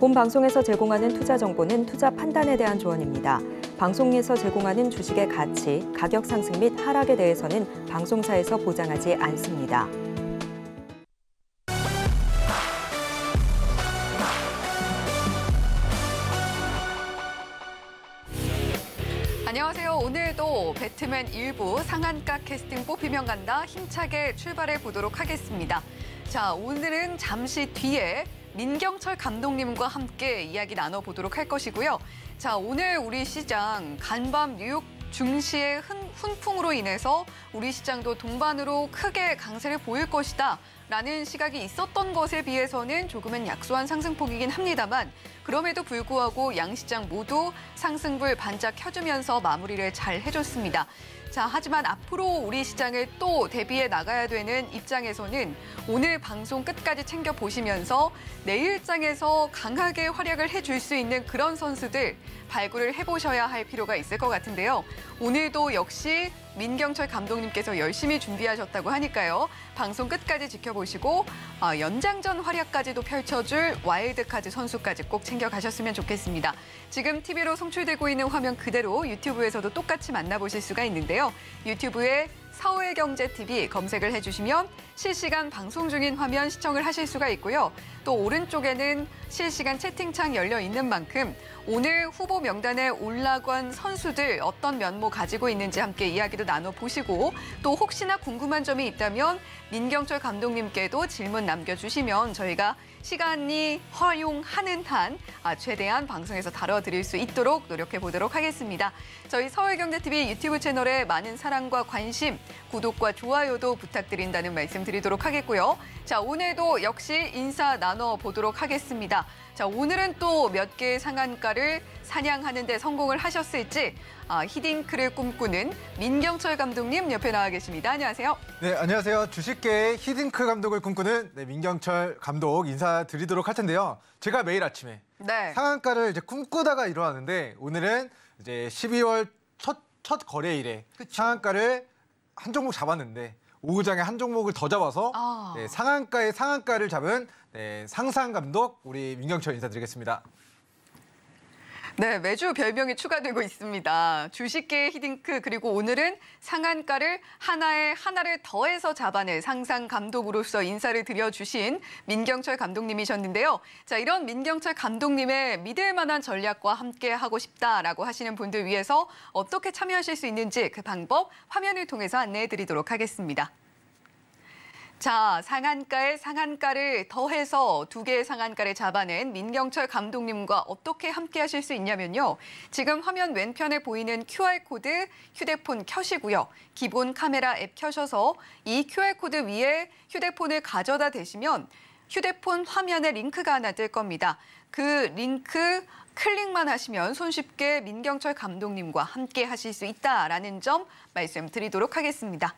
본 방송에서 제공하는 투자 정보는 투자 판단에 대한 조언입니다. 방송에서 제공하는 주식의 가치, 가격 상승 및 하락에 대해서는 방송사에서 보장하지 않습니다. 안녕하세요. 오늘도 배트맨 1부 상한가 캐스팅 뽑히면 간다 힘차게 출발해 보도록 하겠습니다. 자, 오늘은 잠시 뒤에 민경철 감독님과 함께 이야기 나눠보도록 할 것이고요. 자, 오늘 우리 시장 간밤 뉴욕 중시의 훈풍으로 인해서 우리 시장도 동반으로 크게 강세를 보일 것이다. 라는 시각이 있었던 것에 비해서는 조금은 약소한 상승폭이긴 합니다만 그럼에도 불구하고 양시장 모두 상승불 반짝 켜주면서 마무리를 잘 해줬습니다. 자, 하지만 앞으로 우리 시장을 또 대비해 나가야 되는 입장에서는 오늘 방송 끝까지 챙겨보시면서 내일장에서 강하게 활약을 해줄 수 있는 그런 선수들 발굴을 해보셔야 할 필요가 있을 것 같은데요. 오늘도 역시 민경철 감독님께서 열심히 준비하셨다고 하니까요. 방송 끝까지 지켜보시고 어, 연장전 활약까지도 펼쳐줄 와일드카드 선수까지 꼭 챙겨가셨으면 좋겠습니다. 지금 TV로 송출되고 있는 화면 그대로 유튜브에서도 똑같이 만나보실 수가 있는데요. 유튜브에 서울경제TV 검색을 해주시면 실시간 방송 중인 화면 시청을 하실 수가 있고요. 또 오른쪽에는 실시간 채팅창 열려 있는 만큼 오늘 후보 명단에 올라간 선수들 어떤 면모 가지고 있는지 함께 이야기도 나눠보시고 또 혹시나 궁금한 점이 있다면 민경철 감독님께도 질문 남겨주시면 저희가 시간이 허용하는 한 아, 최대한 방송에서 다뤄드릴 수 있도록 노력해보도록 하겠습니다. 저희 서울경제TV 유튜브 채널에 많은 사랑과 관심, 구독과 좋아요도 부탁드린다는 말씀 드리도록 하겠고요. 자, 오늘도 역시 인사 나눠보도록 하겠습니다. 자, 오늘은 또 몇 개의 상한가를 사냥하는 데 성공을 하셨을지 아, 히딩크를 꿈꾸는 민경철 감독님 옆에 나와 계십니다. 안녕하세요. 네, 안녕하세요. 주식계의 히딩크 감독을 꿈꾸는 네, 민경철 감독 인사드리도록 할 텐데요. 제가 매일 아침에 네. 상한가를 이제 꿈꾸다가 일어나는데 오늘은 이제 12월 첫, 첫 거래일에 그쵸. 상한가를 한 종목 잡았는데 오구장의 한 종목을 더 잡아서 아. 네, 상한가의 상한가를 잡은 네, 상상 감독 우리 민경철 인사드리겠습니다. 네, 매주 별명이 추가되고 있습니다. 주식계의 히딩크 그리고 오늘은 상한가를 하나에 하나를 더해서 잡아낼 상상 감독으로서 인사를 드려주신 민경철 감독님이셨는데요. 자, 이런 민경철 감독님의 믿을 만한 전략과 함께 하고 싶다라고 하시는 분들 위해서 어떻게 참여하실 수 있는지 그 방법 화면을 통해서 안내해 드리도록 하겠습니다. 자, 상한가에 상한가를 더해서 두 개의 상한가를 잡아낸 민경철 감독님과 어떻게 함께하실 수 있냐면요. 지금 화면 왼편에 보이는 QR코드 휴대폰 켜시고요. 기본 카메라 앱 켜셔서 이 QR코드 위에 휴대폰을 가져다 대시면 휴대폰 화면에 링크가 하나 뜰 겁니다. 그 링크 클릭만 하시면 손쉽게 민경철 감독님과 함께 하실 수 있다라는 점 말씀드리도록 하겠습니다.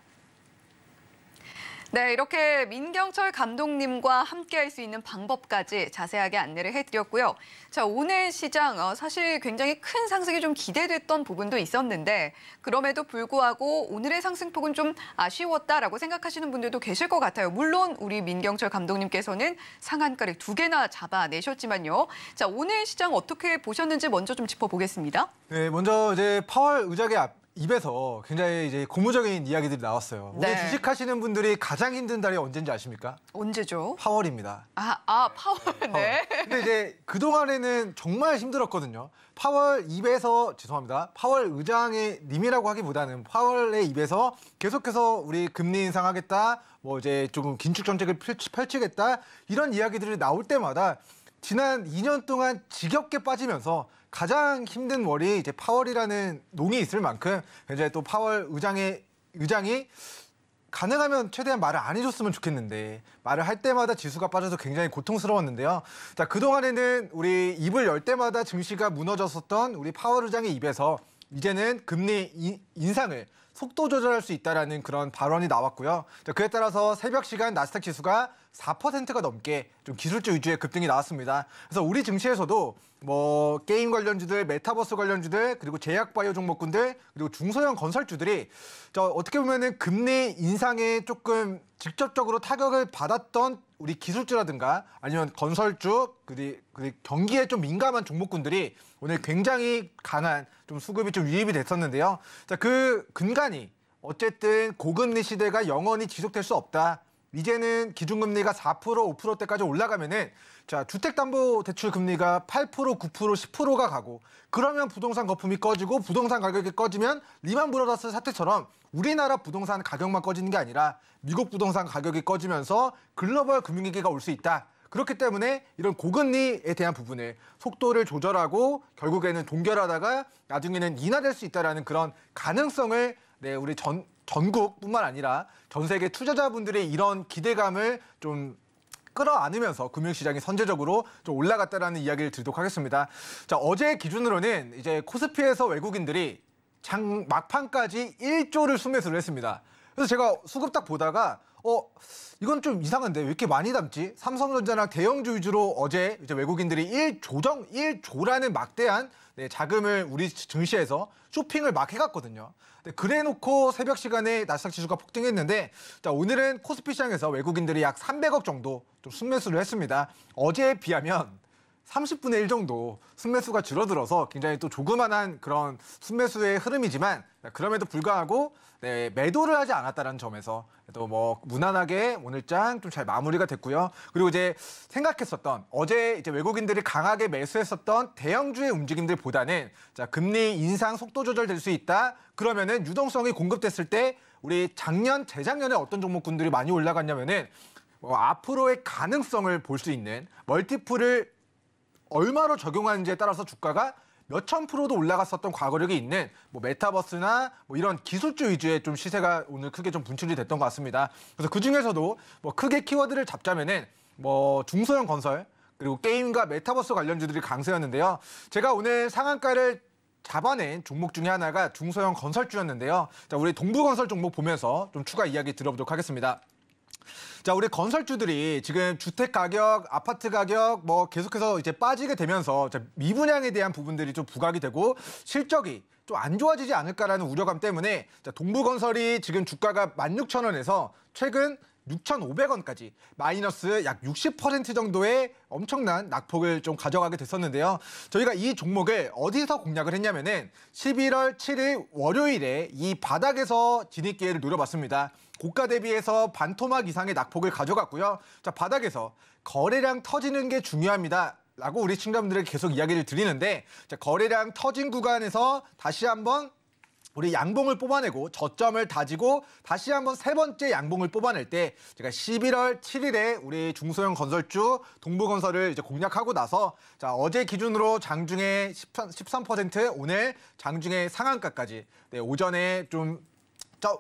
네, 이렇게 민경철 감독님과 함께할 수 있는 방법까지 자세하게 안내를 해드렸고요. 자, 오늘 시장 어, 사실 굉장히 큰 상승이 좀 기대됐던 부분도 있었는데 그럼에도 불구하고 오늘의 상승폭은 좀 아쉬웠다라고 생각하시는 분들도 계실 것 같아요. 물론 우리 민경철 감독님께서는 상한가를 두 개나 잡아내셨지만요. 자, 오늘 시장 어떻게 보셨는지 먼저 좀 짚어보겠습니다. 네, 먼저 이제 파월 의자계 앞 입에서 굉장히 이제 고무적인 이야기들이 나왔어요. 네. 올해 주식하시는 분들이 가장 힘든 달이 언제인지 아십니까? 언제죠? 8월입니다. 아, 아 8월, 네. 8월. 근데 이제 그동안에는 정말 힘들었거든요. 8월 입에서, 죄송합니다. 8월 의장의 님이라고 하기보다는 8월의 입에서 계속해서 우리 금리 인상하겠다, 뭐 이제 조금 긴축 정책을 펼치겠다, 이런 이야기들이 나올 때마다 지난 2년 동안 지겹게 빠지면서 가장 힘든 월이 이제 파월이라는 농이 있을 만큼 굉장히 또 파월 의장의 의장이 가능하면 최대한 말을 안 해줬으면 좋겠는데 말을 할 때마다 지수가 빠져서 굉장히 고통스러웠는데요. 자 그동안에는 우리 입을 열 때마다 증시가 무너졌었던 우리 파월 의장의 입에서 이제는 금리 인상을 속도 조절할 수 있다라는 그런 발언이 나왔고요. 그에 따라서 새벽 시간 나스닥 지수가 4%가 넘게 좀 기술주 위주의 급등이 나왔습니다. 그래서 우리 증시에서도 뭐 게임 관련주들, 메타버스 관련주들, 그리고 제약 바이오 종목군들, 그리고 중소형 건설주들이 저 어떻게 보면은 금리 인상에 조금 직접적으로 타격을 받았던 우리 기술주라든가 아니면 건설주 그리, 그리 경기에 좀 민감한 종목군들이 오늘 굉장히 강한 좀 수급이 좀 유입이 됐었는데요. 자, 그 근간이 어쨌든 고금리 시대가 영원히 지속될 수 없다. 이제는 기준금리가 4% 5%대까지 올라가면은 자 주택담보대출 금리가 8% 9% 10%가 가고 그러면 부동산 거품이 꺼지고 부동산 가격이 꺼지면 리만 브라더스 사태처럼 우리나라 부동산 가격만 꺼지는 게 아니라 미국 부동산 가격이 꺼지면서 글로벌 금융위기가 올 수 있다. 그렇기 때문에 이런 고금리에 대한 부분에 속도를 조절하고 결국에는 동결하다가 나중에는 인하될 수 있다라는 그런 가능성을 네, 우리 전 전국뿐만 아니라 전 세계 투자자분들의 이런 기대감을 좀 끌어안으면서 금융시장이 선제적으로 좀 올라갔다라는 이야기를 드리도록 하겠습니다. 자, 어제 기준으로는 이제 코스피에서 외국인들이 장 막판까지 1조를 순매수를 했습니다. 그래서 제가 수급 딱 보다가 어 이건 좀 이상한데 왜 이렇게 많이 담지? 삼성전자나 대형주 위주로 어제 이제 외국인들이 1조정 1조라는 막대한 네, 자금을 우리 증시에서 쇼핑을 막 해갔거든요. 네, 그래놓고 새벽 시간에 나스닥 지수가 폭등했는데 자, 오늘은 코스피 시장에서 외국인들이 약 300억 정도 좀 순매수를 했습니다. 어제에 비하면 30분의 1 정도 순매수가 줄어들어서 굉장히 또 조그만한 그런 순매수의 흐름이지만 그럼에도 불구하고 네, 매도를 하지 않았다는 점에서 또 뭐 무난하게 오늘장 좀 잘 마무리가 됐고요. 그리고 이제 생각했었던 어제 이제 외국인들이 강하게 매수했었던 대형주의 움직임들보다는 자 금리 인상 속도 조절될 수 있다. 그러면은 유동성이 공급됐을 때 우리 작년 재작년에 어떤 종목군들이 많이 올라갔냐면은 뭐 앞으로의 가능성을 볼 수 있는 멀티플을 얼마로 적용하는지에 따라서 주가가 몇천 프로도 올라갔었던 과거력이 있는 뭐 메타버스나 뭐 이런 기술주 위주의 좀 시세가 오늘 크게 좀 분출이 됐던 것 같습니다. 그래서 그 중에서도 뭐 크게 키워드를 잡자면은 뭐 중소형 건설 그리고 게임과 메타버스 관련주들이 강세였는데요. 제가 오늘 상한가를 잡아낸 종목 중에 하나가 중소형 건설주였는데요. 자, 우리 동부건설 종목 보면서 좀 추가 이야기 들어보도록 하겠습니다. 자, 우리 건설주들이 지금 주택 가격, 아파트 가격 뭐 계속해서 이제 빠지게 되면서 미분양에 대한 부분들이 좀 부각이 되고 실적이 좀 안 좋아지지 않을까라는 우려감 때문에 동부건설이 지금 주가가 16,000원에서 최근 6,500원까지 마이너스 약 60% 정도의 엄청난 낙폭을 좀 가져가게 됐었는데요. 저희가 이 종목을 어디서 공략을 했냐면은 11월 7일 월요일에 이 바닥에서 진입 기회를 노려봤습니다. 고가 대비해서 반토막 이상의 낙폭을 가져갔고요. 자, 바닥에서 거래량 터지는 게 중요합니다. 라고 우리 친감들에게 계속 이야기를 드리는데 자, 거래량 터진 구간에서 다시 한번 우리 양봉을 뽑아내고 저점을 다지고 다시 한번 세 번째 양봉을 뽑아낼 때 제가 11월 7일에 우리 중소형 건설주 동부건설을 이제 공략하고 나서 자 어제 기준으로 장중에 13%, 13% 오늘 장중에 상한가까지 네, 오전에 좀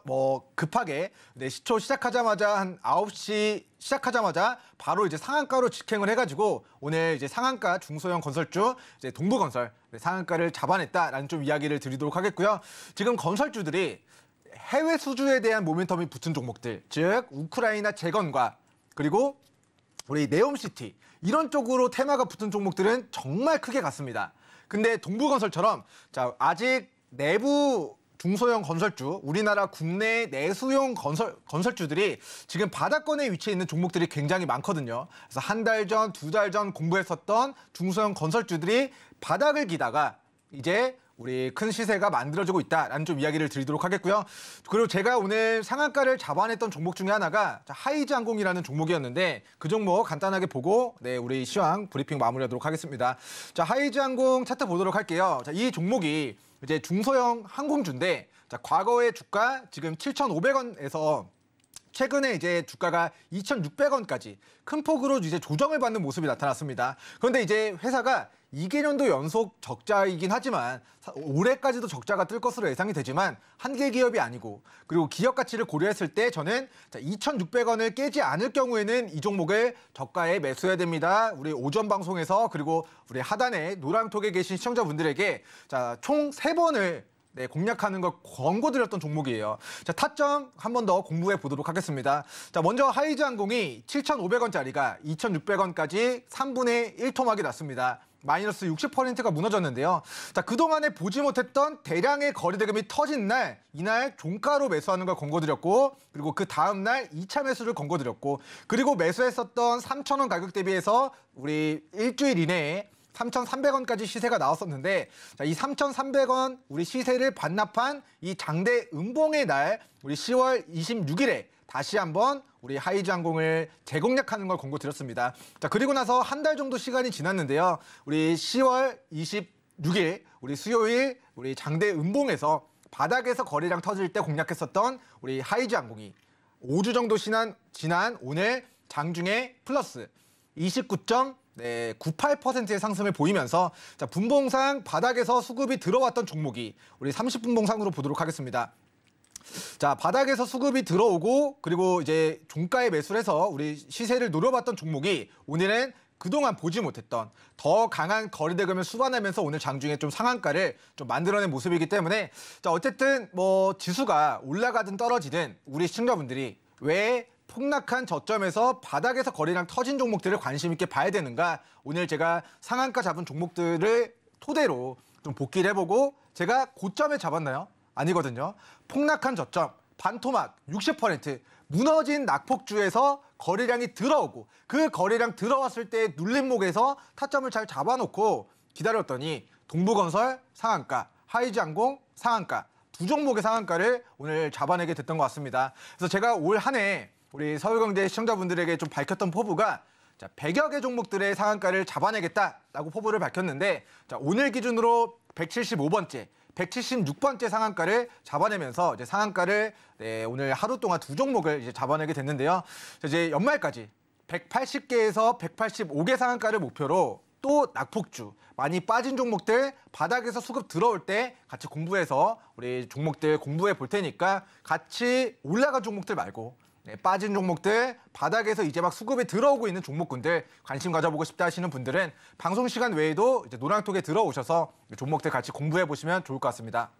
뭐 급하게 네, 시초 시작하자마자 한 9시 시작하자마자 바로 이제 상한가로 직행을 해가지고 오늘 이제 상한가 중소형 건설주 이제 동부건설 네, 상한가를 잡아냈다라는 좀 이야기를 드리도록 하겠고요. 지금 건설주들이 해외 수주에 대한 모멘텀이 붙은 종목들, 즉 우크라이나 재건과 그리고 우리 네옴시티 이런 쪽으로 테마가 붙은 종목들은 정말 크게 갔습니다. 근데 동부건설처럼 자 아직 내부 중소형 건설주, 우리나라 국내 내수용 건설, 건설주들이 지금 바닥권에 위치해 있는 종목들이 굉장히 많거든요. 그래서 한 달 전, 두 달 전 공부했었던 중소형 건설주들이 바닥을 기다가 이제 우리 큰 시세가 만들어지고 있다라는 좀 이야기를 드리도록 하겠고요. 그리고 제가 오늘 상한가를 잡아냈던 종목 중에 하나가 하이즈 항공이라는 종목이었는데 그 종목 간단하게 보고 네 우리 시황 브리핑 마무리하도록 하겠습니다. 자 하이즈 항공 차트 보도록 할게요. 자, 이 종목이 이제 중소형 항공주인데 자, 과거의 주가 지금 7,500원에서 최근에 이제 주가가 2,600원까지 큰 폭으로 이제 조정을 받는 모습이 나타났습니다. 그런데 이제 회사가 2개년도 연속 적자이긴 하지만 올해까지도 적자가 뜰 것으로 예상이 되지만 한계 기업이 아니고 그리고 기업 가치를 고려했을 때 저는 2,600원을 깨지 않을 경우에는 이 종목을 저가에 매수해야 됩니다. 우리 오전 방송에서 그리고 우리 하단에 노랑톡에 계신 시청자분들에게 자, 총3번을 네, 공략하는 걸 권고드렸던 종목이에요. 자, 타점 한 번 더 공부해 보도록 하겠습니다. 자, 먼저 하이즈 항공이 7,500원짜리가 2,600원까지 3분의 1토막이 났습니다. 마이너스 60%가 무너졌는데요. 자, 그동안에 보지 못했던 대량의 거래대금이 터진 날, 이날 종가로 매수하는 걸 권고드렸고, 그리고 그 다음날 2차 매수를 권고드렸고, 그리고 매수했었던 3,000원 가격 대비해서 우리 일주일 이내에 3,300원까지 시세가 나왔었는데 자, 이 3,300원 우리 시세를 반납한 이 장대 음봉의 날 우리 10월 26일에 다시 한번 우리 하이즈 항공을 재공략하는 걸권고 드렸습니다. 자, 그리고 나서 한 달 정도 시간이 지났는데요. 우리 10월 26일 우리 수요일 우리 장대 음봉에서 바닥에서 거래량 터질 때 공략했었던 우리 하이즈 항공이 5주 정도 지난, 지난 오늘 장중에 플러스 29. 네, 98%의 상승을 보이면서 자, 분봉상 바닥에서 수급이 들어왔던 종목이 우리 30분봉상으로 보도록 하겠습니다. 자, 바닥에서 수급이 들어오고 그리고 이제 종가에 매수를 해서 우리 시세를 노려봤던 종목이 오늘은 그동안 보지 못했던 더 강한 거래 대금을 수반하면서 오늘 장중에 좀 상한가를 좀 만들어낸 모습이기 때문에 자 어쨌든 뭐 지수가 올라가든 떨어지든 우리 시청자분들이 왜 폭락한 저점에서 바닥에서 거래량 터진 종목들을 관심 있게 봐야 되는가 오늘 제가 상한가 잡은 종목들을 토대로 좀 복귀를 해보고 제가 고점에 잡았나요? 아니거든요. 폭락한 저점, 반토막 60%, 무너진 낙폭주에서 거래량이 들어오고 그 거래량 들어왔을 때 눌림목에서 타점을 잘 잡아놓고 기다렸더니 동부건설 상한가, 하이즈항공 상한가 두 종목의 상한가를 오늘 잡아내게 됐던 것 같습니다. 그래서 제가 올 한해 우리 서울경제 시청자분들에게 좀 밝혔던 포부가 자, 100여 개 종목들의 상한가를 잡아내겠다라고 포부를 밝혔는데 자, 오늘 기준으로 175번째, 176번째 상한가를 잡아내면서 이제 상한가를 네, 오늘 하루 동안 두 종목을 이제 잡아내게 됐는데요. 이제 연말까지 180개에서 185개 상한가를 목표로 또 낙폭주 많이 빠진 종목들 바닥에서 수급 들어올 때 같이 공부해서 우리 종목들 공부해 볼 테니까 같이 올라간 종목들 말고 네, 빠진 종목들, 바닥에서 이제 막 수급에 들어오고 있는 종목군들 관심 가져보고 싶다 하시는 분들은 방송 시간 외에도 이제 노랑톡에 들어오셔서 종목들 같이 공부해 보시면 좋을 것 같습니다.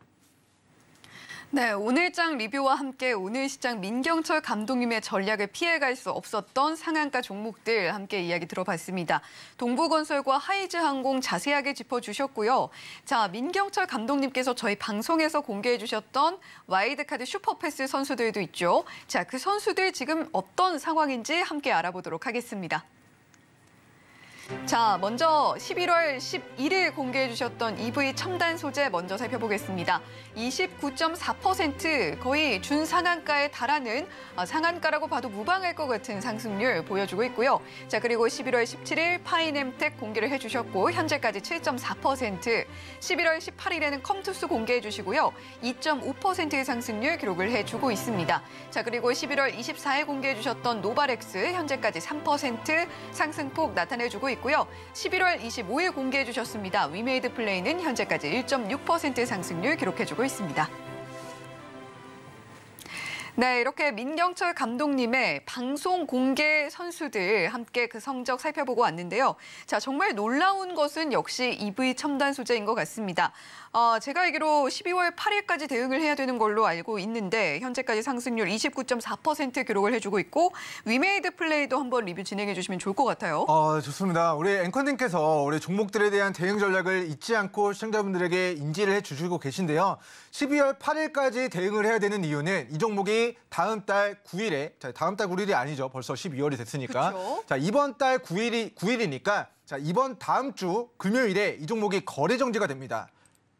네, 오늘장 리뷰와 함께 오늘 시장 민경철 감독님의 전략을 피해갈 수 없었던 상한가 종목들 함께 이야기 들어봤습니다. 동부건설과 하이즈항공 자세하게 짚어주셨고요. 자, 민경철 감독님께서 저희 방송에서 공개해주셨던 와이드카드 슈퍼패스 선수들도 있죠. 자, 그 선수들 지금 어떤 상황인지 함께 알아보도록 하겠습니다. 자, 먼저 11월 11일 공개해 주셨던 EV 첨단 소재 먼저 살펴보겠습니다. 29.4% 거의 준상한가에 달하는 아, 상한가라고 봐도 무방할 것 같은 상승률 보여주고 있고요. 자, 그리고 11월 17일 파인넴텍 공개를 해 주셨고 현재까지 7.4%, 11월 18일에는 컴투스 공개해 주시고요. 2.5%의 상승률 기록을 해 주고 있습니다. 자, 그리고 11월 24일 공개해 주셨던 노바렉스 현재까지 3% 상승폭 나타내 주고 있고요. 11월 25일 공개해 주셨습니다. 위메이드 플레이는 현재까지 1.6%의 상승률 기록해주고 있습니다. 네, 이렇게 민경철 감독님의 방송 공개 선수들 함께 그 성적 살펴보고 왔는데요. 자, 정말 놀라운 것은 역시 EV 첨단 소재인 것 같습니다. 어, 제가 알기로 12월 8일까지 대응을 해야 되는 걸로 알고 있는데 현재까지 상승률 29.4% 기록을 해주고 있고 위메이드 플레이도 한번 리뷰 진행해 주시면 좋을 것 같아요. 어, 좋습니다. 우리 앵커님께서 우리 종목들에 대한 대응 전략을 잊지 않고 시청자분들에게 인지를 해주시고 계신데요. 12월 8일까지 대응을 해야 되는 이유는 이 종목이 다음 달 9일에 자, 다음 달 9일이 아니죠. 벌써 12월이 됐으니까. 그쵸? 자, 이번 달 9일이 9일이니까 자, 이번 다음 주 금요일에 이 종목이 거래 정지가 됩니다.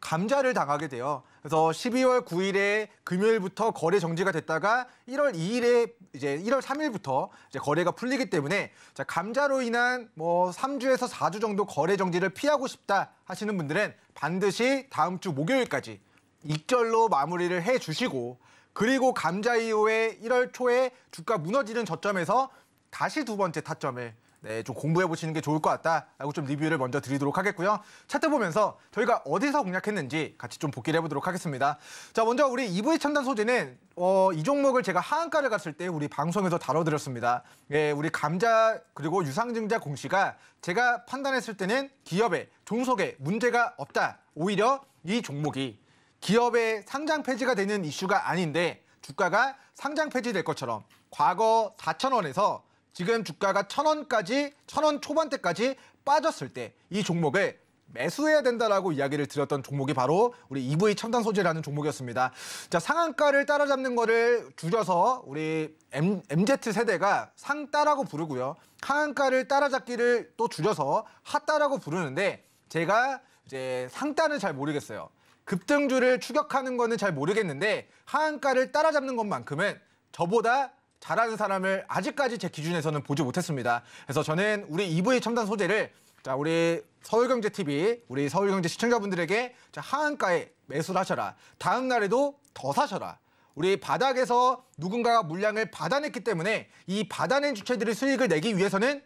감자를 당하게 돼요. 그래서 12월 9일에 금요일부터 거래 정지가 됐다가 1월 2일에 이제 1월 3일부터 이제 거래가 풀리기 때문에 자, 감자로 인한 뭐 3주에서 4주 정도 거래 정지를 피하고 싶다 하시는 분들은 반드시 다음 주 목요일까지 익절로 마무리를 해 주시고 그리고 감자 이후에 1월 초에 주가 무너지는 저점에서 다시 두 번째 타점을 네, 좀 공부해 보시는 게 좋을 것 같다라고 좀 리뷰를 먼저 드리도록 하겠고요. 차트 보면서 저희가 어디서 공략했는지 같이 좀복귀를 해보도록 하겠습니다. 자, 먼저 우리 EV 첨단 소재는 어, 이 종목을 제가 하한가를 갔을 때 우리 방송에서 다뤄드렸습니다. 예, 우리 감자 그리고 유상증자 공시가 제가 판단했을 때는 기업의 종속에 문제가 없다. 오히려 이 종목이 기업의 상장 폐지가 되는 이슈가 아닌데 주가가 상장 폐지될 것처럼 과거 4천 원에서 지금 주가가 천원까지천원 초반대까지 빠졌을 때 이 종목을 매수해야 된다라고 이야기를 드렸던 종목이 바로 우리 EV 첨단 소재라는 종목이었습니다. 자, 상한가를 따라잡는 거를 줄여서 우리 M, MZ 세대가 상따라고 부르고요. 하한가를 따라잡기를 또 줄여서 하따라고 부르는데 제가 이제 상따는 잘 모르겠어요. 급등주를 추격하는 거는 잘 모르겠는데 하한가를 따라잡는 것만큼은 저보다 잘하는 사람을 아직까지 제 기준에서는 보지 못했습니다. 그래서 저는 우리 2부의 첨단 소재를 자 우리 서울경제TV 우리 서울경제 시청자분들에게 자, 하한가에 매수를 하셔라. 다음 날에도 더 사셔라. 우리 바닥에서 누군가가 물량을 받아냈기 때문에 이 받아낸 주체들이 수익을 내기 위해서는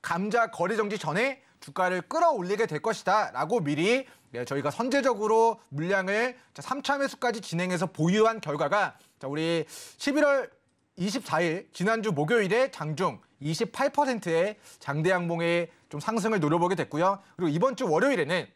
감자 거래 정지 전에 주가를 끌어올리게 될 것이다 라고 미리 네, 저희가 선제적으로 물량을 3차 매수까지 진행해서 보유한 결과가 우리 11월 24일 지난주 목요일에 장중 28%의 장대양봉의 좀 상승을 노려보게 됐고요. 그리고 이번 주 월요일에는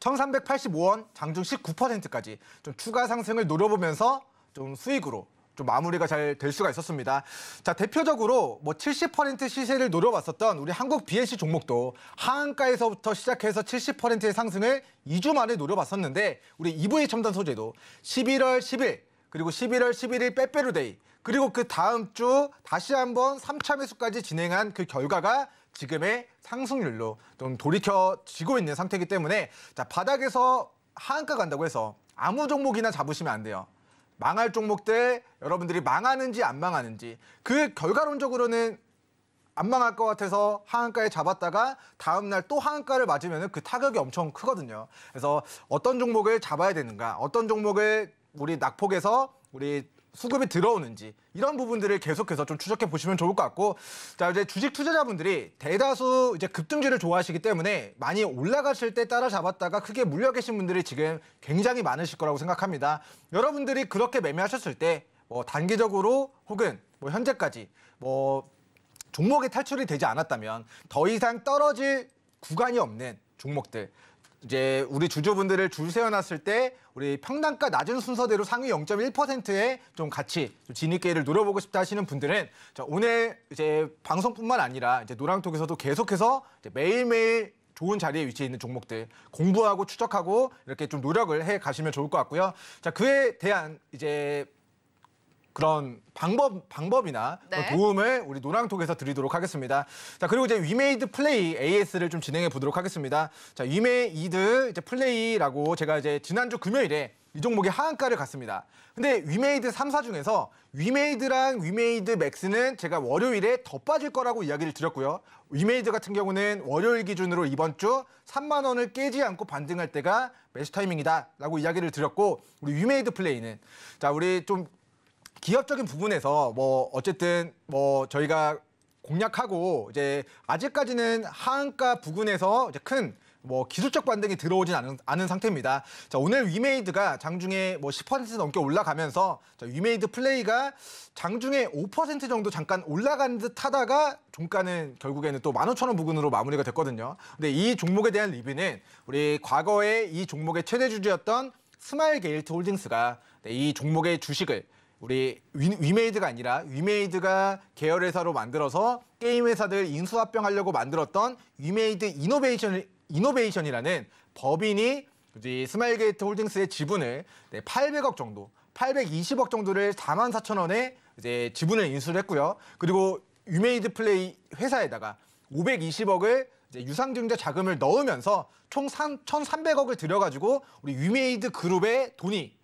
1,385원 장중 19%까지 좀 추가 상승을 노려보면서 좀 수익으로 좀 마무리가 잘 될 수가 있었습니다. 자, 대표적으로 뭐70% 시세를 노려봤었던 우리 한국 BNC 종목도 하한가에서부터 시작해서 70%의 상승을 2주 만에 노려봤었는데 우리 EV 첨단 소재도 11월 10일 그리고 11월 11일 빼빼로데이 그리고 그 다음 주 다시 한번 3차 매수까지 진행한 그 결과가 지금의 상승률로 좀 돌이켜지고 있는 상태이기 때문에 자 바닥에서 하한가 간다고 해서 아무 종목이나 잡으시면 안 돼요. 망할 종목들 여러분들이 망하는지 안 망하는지 그 결과론적으로는 안 망할 것 같아서 하한가에 잡았다가 다음날 또 하한가를 맞으면 그 타격이 엄청 크거든요. 그래서 어떤 종목을 잡아야 되는가 어떤 종목을 우리 낙폭에서 우리 수급이 들어오는지 이런 부분들을 계속해서 좀 추적해 보시면 좋을 것 같고 자 이제 주식 투자자분들이 대다수 이제 급등주를 좋아하시기 때문에 많이 올라갔을 때 따라잡았다가 크게 물려 계신 분들이 지금 굉장히 많으실 거라고 생각합니다. 여러분들이 그렇게 매매하셨을 때뭐 단기적으로 혹은 뭐 현재까지 뭐 종목에 탈출이 되지 않았다면 더 이상 떨어질 구간이 없는 종목들 이제 우리 주주분들을 줄 세워놨을 때 우리 평당가 낮은 순서대로 상위 0.1%에 좀 같이 좀 진입 기를 노려보고 싶다 하시는 분들은 자, 오늘 이제 방송뿐만 아니라 이제 노랑톡에서도 계속해서 이제 매일매일 좋은 자리에 위치해 있는 종목들 공부하고 추적하고 이렇게 좀 노력을 해 가시면 좋을 것 같고요. 자, 그에 대한 이제 그런 방법 방법이나 네. 도움을 우리 노랑톡에서 드리도록 하겠습니다. 자 그리고 이제 위메이드 플레이 AS를 좀 진행해 보도록 하겠습니다. 자 위메이드 이제 플레이라고 제가 이제 지난주 금요일에 이 종목의 하한가를 갔습니다. 근데 위메이드 3사 중에서 위메이드랑 위메이드 맥스는 제가 월요일에 더 빠질 거라고 이야기를 드렸고요. 위메이드 같은 경우는 월요일 기준으로 이번 주 3만 원을 깨지 않고 반등할 때가 매수 타이밍이다라고 이야기를 드렸고 우리 위메이드 플레이는 자 우리 좀 기업적인 부분에서 뭐 어쨌든 뭐 저희가 공략하고 이제 아직까지는 하한가 부근에서 이제 큰뭐 기술적 반등이 들어오진 않은, 않은 상태입니다. 자, 오늘 위메이드가 장중에 뭐 10% 넘게 올라가면서 자, 위메이드 플레이가 장중에 5% 정도 잠깐 올라간 듯 하다가 종가는 결국에는 또 15,000원 부근으로 마무리가 됐거든요. 근데 이 종목에 대한 리뷰는 우리 과거에 이 종목의 최대 주주였던 스마일 게일트 홀딩스가 네, 이 종목의 주식을 우리 위, 메이드가 아니라 위메이드가 계열 회사로 만들어서 게임 회사들 인수합병하려고 만들었던 위메이드 이노베이션 이노베이션이라는 법인이 우리 스마일게이트 홀딩스의 지분을 800억 정도, 820억 정도를 4만 4천 원에 이제 지분을 인수를 했고요. 그리고 위메이드 플레이 회사에다가 520억을 유상증자 자금을 넣으면서 총 3,300억을 들여가지고 우리 유메이드 그룹의 돈이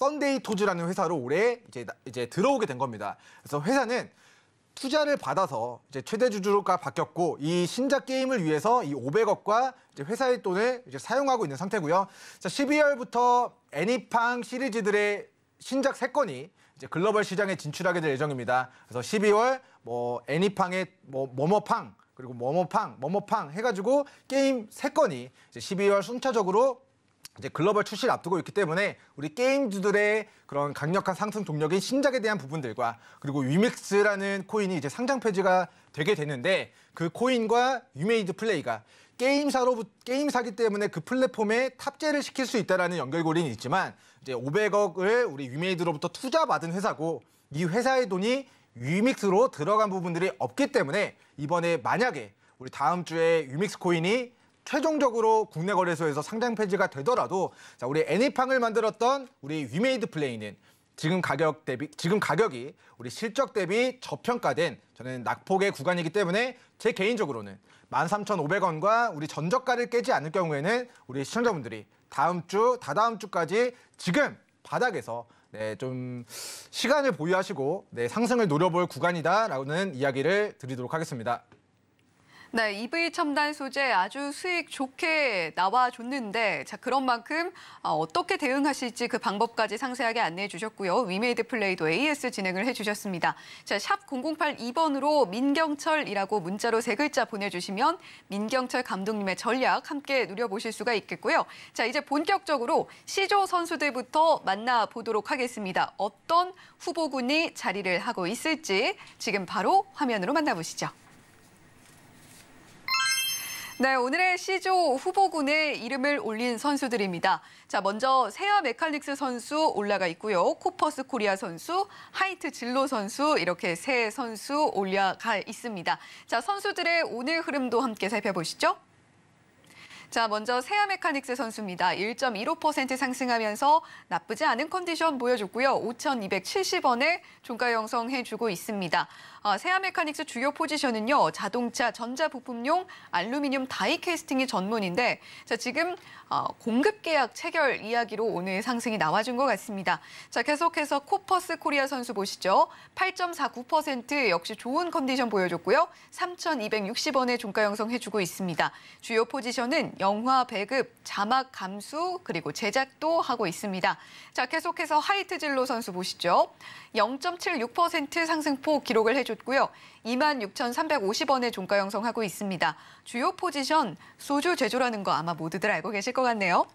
썬데이 토즈라는 회사로 올해 이제 이제 들어오게 된 겁니다. 그래서 회사는 투자를 받아서 이제 최대 주주가 바뀌었고 이 신작 게임을 위해서 이 500억과 이제 회사의 돈을 이제 사용하고 있는 상태고요. 자, 12월부터 애니팡 시리즈들의 신작 3건이 이제 글로벌 시장에 진출하게 될 예정입니다. 그래서 12월 뭐 애니팡의 뭐 머머팡 그리고 머머팡 머머팡 해가지고 게임 3건이 이제 12월 순차적으로 이제 글로벌 출시를 앞두고 있기 때문에 우리 게임주들의 그런 강력한 상승 동력인 신작에 대한 부분들과 그리고 위믹스라는 코인이 이제 상장 폐지가 되게 되는데 그 코인과 유메이드 플레이가 게임사로 게임사기 때문에 그 플랫폼에 탑재를 시킬 수 있다라는 연결고리는 있지만 이제 500억을 우리 유메이드로부터 투자 받은 회사고 이 회사의 돈이 유믹스로 들어간 부분들이 없기 때문에 이번에 만약에 우리 다음 주에 유믹스 코인이 최종적으로 국내 거래소에서 상장 폐지가 되더라도 자, 우리 애니팡을 만들었던 우리 위메이드 플레이는 지금 가격 대비 지금 가격이 우리 실적 대비 저평가된 저는 낙폭의 구간이기 때문에 제 개인적으로는 13,500원과 우리 전저가를 깨지 않을 경우에는 우리 시청자분들이 다음 주 다다음 주까지 지금 바닥에서 네, 좀 시간을 보유하시고 네, 상승을 노려볼 구간이다라는 이야기를 드리도록 하겠습니다. 네, EV 첨단 소재 아주 수익 좋게 나와줬는데 자 그런 만큼 아, 어떻게 대응하실지 그 방법까지 상세하게 안내해 주셨고요. 위메이드 플레이도 AS 진행을 해주셨습니다. 자, 샵 0082번으로 민경철이라고 문자로 세 글자 보내주시면 민경철 감독님의 전략 함께 누려보실 수가 있겠고요. 자, 이제 본격적으로 시조 선수들부터 만나보도록 하겠습니다. 어떤 후보군이 자리를 하고 있을지 지금 바로 화면으로 만나보시죠. 네, 오늘의 시조 후보군에 이름을 올린 선수들입니다. 자, 먼저 세아 메칼릭스 선수 올라가 있고요. 코퍼스 코리아 선수, 하이트 진로 선수 이렇게 세 선수 올라가 있습니다. 자, 선수들의 오늘 흐름도 함께 살펴보시죠. 자, 먼저 세아 메카닉스 선수입니다. 1.15% 상승하면서 나쁘지 않은 컨디션 보여줬고요. 5,270원에 종가 형성해주고 있습니다. 아, 세아 메카닉스 주요 포지션은요. 자동차, 전자 부품용 알루미늄 다이 캐스팅이 전문인데 자, 지금 아, 공급 계약 체결 이야기로 오늘 상승이 나와준 것 같습니다. 자, 계속해서 코퍼스 코리아 선수 보시죠. 8.49% 역시 좋은 컨디션 보여줬고요. 3,260원에 종가 형성해주고 있습니다. 주요 포지션은 영화 배급, 자막 감수, 그리고 제작도 하고 있습니다. 자, 계속해서 하이트질로 선수 보시죠. 0.76% 상승폭 기록을 해줬고요. 26,350원에 종가 형성하고 있습니다. 주요 포지션 소주 제조라는 거 아마 모두들 알고 계실 것 같네요.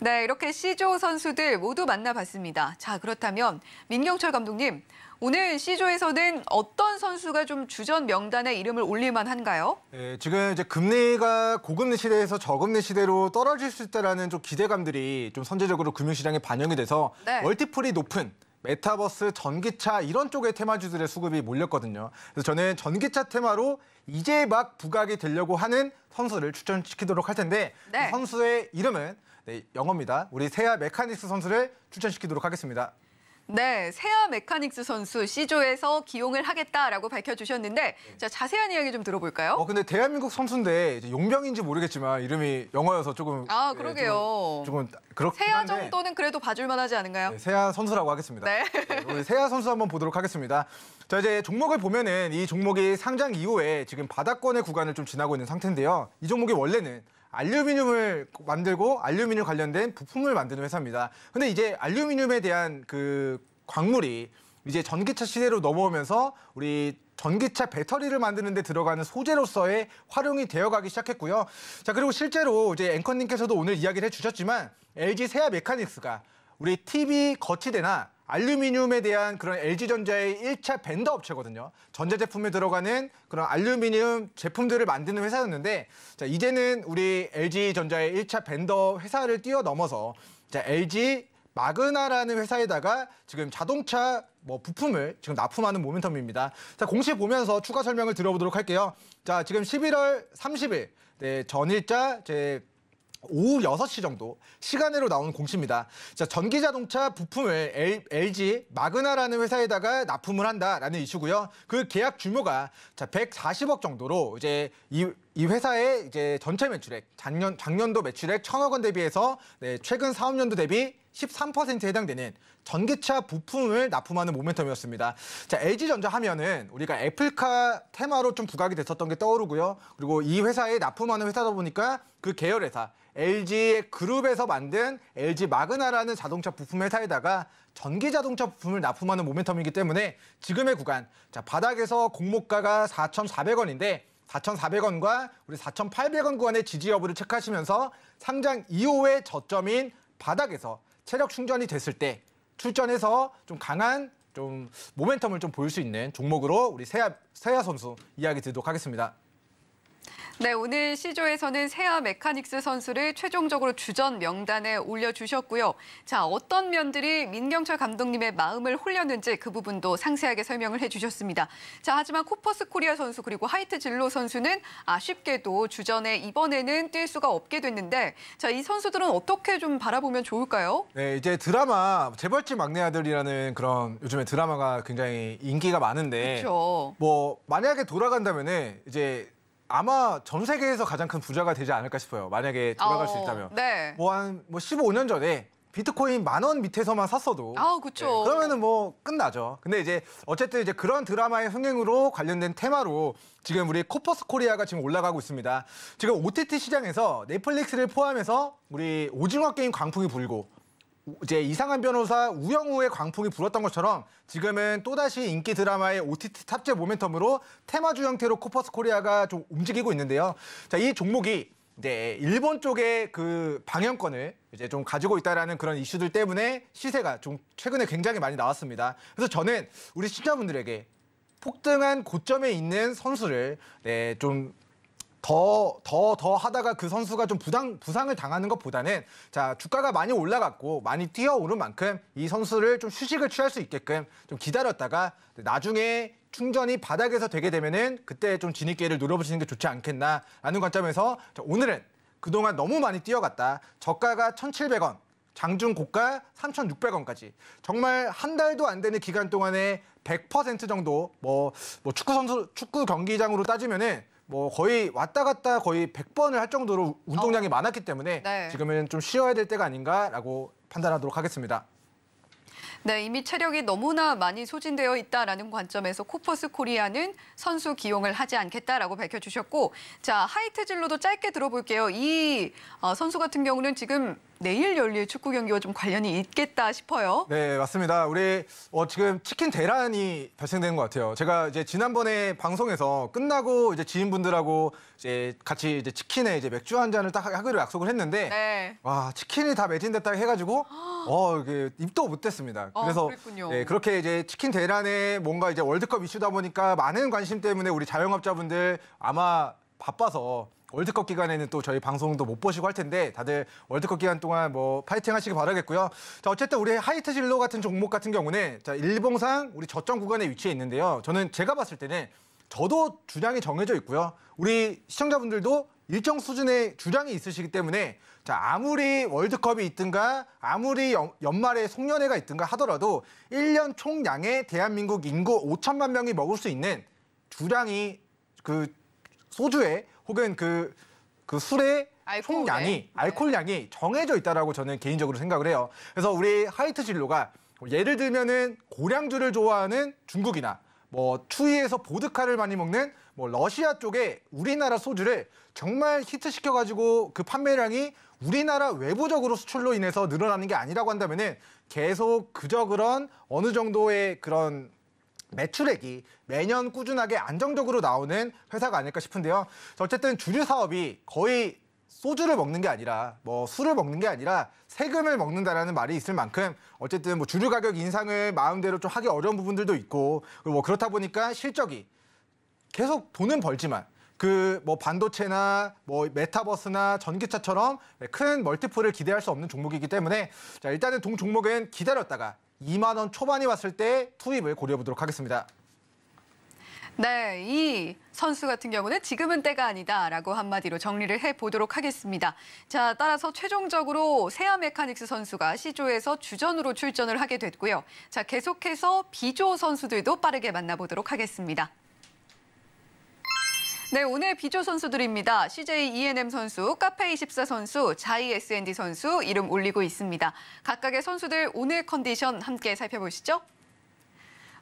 네, 이렇게 시조 선수들 모두 만나봤습니다. 자, 그렇다면 민경철 감독님, 오늘 시조에서는 어떤 선수가 좀 주전 명단에 이름을 올릴만 한가요? 네, 지금 이제 금리가 고금리 시대에서 저금리 시대로 떨어질 수 있다라는 좀 기대감들이 좀 선제적으로 금융시장에 반영이 돼서 네. 멀티플이 높은 메타버스, 전기차 이런 쪽의 테마주들의 수급이 몰렸거든요. 그래서 저는 전기차 테마로 이제 막 부각이 되려고 하는 선수를 추천시키도록 할 텐데 네. 선수의 이름은 네, 영어입니다. 우리 세아 메카닉스 선수를 추천시키도록 하겠습니다. 네, 세아 메카닉스 선수 C조에서 기용을 하겠다라고 밝혀주셨는데 네. 자, 자세한 이야기 좀 들어볼까요? 어, 근데 대한민국 선수인데 이제 용병인지 모르겠지만 이름이 영어여서 조금 아, 네, 그러게요. 예, 조금, 조금 그렇긴 세아 한데, 정도는 그래도 봐줄 만하지 않은가요? 네, 세아 선수라고 하겠습니다. 네. 네, 세아 선수 한번 보도록 하겠습니다. 자, 이제 종목을 보면은 이 종목이 상장 이후에 지금 바닥권의 구간을 좀 지나고 있는 상태인데요. 이 종목이 원래는 알루미늄을 만들고 알루미늄 관련된 부품을 만드는 회사입니다. 근데 이제 알루미늄에 대한 그 광물이 이제 전기차 시대로 넘어오면서 우리 전기차 배터리를 만드는 데 들어가는 소재로서의 활용이 되어가기 시작했고요. 자 그리고 실제로 이제 앵커님께서도 오늘 이야기를 해주셨지만 LG 세아 메카닉스가 우리 TV 거치대나 알루미늄에 대한 그런 LG전자의 1차 벤더 업체거든요. 전자제품에 들어가는 그런 알루미늄 제품들을 만드는 회사였는데 자, 이제는 우리 LG전자의 1차 벤더 회사를 뛰어넘어서 자, LG 마그나라는 회사에다가 지금 자동차 뭐 부품을 지금 납품하는 모멘텀입니다. 자, 공시 보면서 추가 설명을 들어보도록 할게요. 자, 지금 11월 30일 네, 전일자 제 오후 6시 정도 시간으로 나온 공시입니다. 자, 전기자동차 부품을 L, g 마그나라는 회사에다가 납품을 한다라는 이슈고요. 그 계약 규모가 자, 140억 정도로 이제 이이 회사의 이제 전체 매출액 작년 작년도 매출액 천억 원 대비해서 네, 최근 사업년도 대비 13%에 해당되는 전기차 부품을 납품하는 모멘텀이었습니다. 자, LG전자 하면은 우리가 애플카 테마로 좀 부각이 됐었던 게 떠오르고요. 그리고 이 회사에 납품하는 회사다 보니까 그 계열 회사 LG 그룹에서 만든 LG 마그나라는 자동차 부품 회사에다가 전기 자동차 부품을 납품하는 모멘텀이기 때문에 지금의 구간 자, 바닥에서 공모가가 4,400원인데 4,400원과 우리 4,800원 구간의 지지 여부를 체크하시면서 상장 2호의 저점인 바닥에서 체력 충전이 됐을 때 출전해서 좀 강한 좀 모멘텀을 좀 보일 수 있는 종목으로 우리 세아, 세아 선수 이야기 드리도록 하겠습니다. 네, 오늘 시조에서는 세아 메카닉스 선수를 최종적으로 주전 명단에 올려주셨고요. 자, 어떤 면들이 민경철 감독님의 마음을 홀렸는지 그 부분도 상세하게 설명을 해주셨습니다. 자, 하지만 코퍼스 코리아 선수 그리고 하이트 진로 선수는 아쉽게도 주전에 이번에는 뛸 수가 없게 됐는데 자, 이 선수들은 어떻게 좀 바라보면 좋을까요? 네, 이제 드라마 재벌집 막내 아들이라는 그런 요즘에 드라마가 굉장히 인기가 많은데 그렇죠. 뭐 만약에 돌아간다면 은 이제 아마 전 세계에서 가장 큰 부자가 되지 않을까 싶어요. 만약에 돌아갈 어, 수 있다면. 네. 뭐 한뭐 뭐 15년 전에 비트코인 만 원 밑에서만 샀어도 아, 그렇죠. 네, 그러면은 뭐 끝나죠. 근데 이제 어쨌든 이제 그런 드라마의 흥행으로 관련된 테마로 지금 우리 코퍼스 코리아가 지금 올라가고 있습니다. 지금 OTT 시장에서 넷플릭스를 포함해서 우리 오징어 게임 광풍이 불고 이제 이상한 변호사 우영우의 광풍이 불었던 것처럼 지금은 또다시 인기 드라마의 OTT 탑재 모멘텀으로 테마주 형태로 코퍼스 코리아가 좀 움직이고 있는데요. 자, 이 종목이 이제 일본 쪽의 그방영권을 이제 좀 가지고 있다라는 그런 이슈들 때문에 시세가 좀 최근에 굉장히 많이 나왔습니다. 그래서 저는 우리 시청자분들에게 폭등한 고점에 있는 선수를 네, 좀 더, 더, 더 하다가 그 선수가 좀 부상, 부상을 당하는 것보다는 자, 주가가 많이 올라갔고 많이 뛰어오른 만큼 이 선수를 좀 휴식을 취할 수 있게끔 좀 기다렸다가 나중에 충전이 바닥에서 되게 되면은 그때 좀진입계를 노려보시는 게 좋지 않겠나라는 관점에서 자, 오늘은 그동안 너무 많이 뛰어갔다. 저가가 1,700원, 장중 고가 3,600원까지. 정말 한 달도 안 되는 기간 동안에 100% 정도 뭐, 뭐 축구 선수 축구 경기장으로 따지면은 뭐 거의 왔다 갔다 거의 100번을 할 정도로 운동량이 어. 많았기 때문에 네. 지금은 좀 쉬어야 될 때가 아닌가라고 판단하도록 하겠습니다. 네, 이미 체력이 너무나 많이 소진되어 있다라는 관점에서 코퍼스 코리아는 선수 기용을 하지 않겠다라고 밝혀주셨고 자 하이트 진로도 짧게 들어볼게요. 이 어, 선수 같은 경우는 지금 내일 열릴 축구 경기와 좀 관련이 있겠다 싶어요. 네, 맞습니다. 우리 어, 지금 치킨 대란이 발생되는 것 같아요. 제가 이제 지난번에 방송에서 끝나고 이제 지인분들하고 이제 같이 이제 치킨에 이제 맥주 한 잔을 딱 하기로 약속을 했는데 네. 와 치킨이 다매진됐다 해가지고 아. 어 이게 입도 못댔습니다 아, 그래서 네, 그렇게 이제 치킨 대란에 뭔가 이제 월드컵 이슈다 보니까 많은 관심 때문에 우리 자영업자분들 아마 바빠서 월드컵 기간에는 또 저희 방송도 못 보시고 할 텐데 다들 월드컵 기간 동안 뭐 파이팅 하시길 바라겠고요. 자, 어쨌든 우리 하이트 진로 같은 종목 같은 경우는 자, 일봉상 우리 저점 구간에 위치해 있는데요. 저는 제가 봤을 때는 저도 주장이 정해져 있고요. 우리 시청자분들도 일정 수준의 주장이 있으시기 때문에 자, 아무리 월드컵이 있든가 아무리 연, 말에 송년회가 있든가 하더라도 1년 총량의 대한민국 인구 5천만 명이 먹을 수 있는 주량이 그 소주에 혹은 그, 그 술에 총량이 네. 알코올량이 정해져 있다라고 저는 개인적으로 생각을 해요. 그래서 우리 하이트 진로가 예를 들면은 고량주를 좋아하는 중국이나 뭐 추위에서 보드카를 많이 먹는 뭐 러시아 쪽에 우리나라 소주를 정말 히트시켜가지고 그 판매량이 우리나라 외부적으로 수출로 인해서 늘어나는 게 아니라고 한다면 계속 그저 그런 어느 정도의 그런 매출액이 매년 꾸준하게 안정적으로 나오는 회사가 아닐까 싶은데요. 어쨌든 주류 사업이 거의 소주를 먹는 게 아니라 뭐 술을 먹는 게 아니라 세금을 먹는다라는 말이 있을 만큼 어쨌든 뭐 주류 가격 인상을 마음대로 좀 하기 어려운 부분들도 있고 뭐 그렇다 보니까 실적이 계속 돈은 벌지만 그뭐 반도체나 뭐 메타버스나 전기차처럼 큰 멀티플을 기대할 수 없는 종목이기 때문에 자, 일단은 동 종목은 기다렸다가 2만 원 초반이 왔을 때 투입을 고려해 보도록 하겠습니다. 네, 이 선수 같은 경우는 지금은 때가 아니다라고 한마디로 정리를 해보도록 하겠습니다. 자, 따라서 최종적으로 세아 메카닉스 선수가 C조에서 주전으로 출전을 하게 됐고요. 자, 계속해서 B조 선수들도 빠르게 만나보도록 하겠습니다. 네, 오늘 비조 선수들입니다. CJ ENM 선수, 카페24 선수, 자이 SND 선수 이름 올리고 있습니다. 각각의 선수들 오늘 컨디션 함께 살펴보시죠.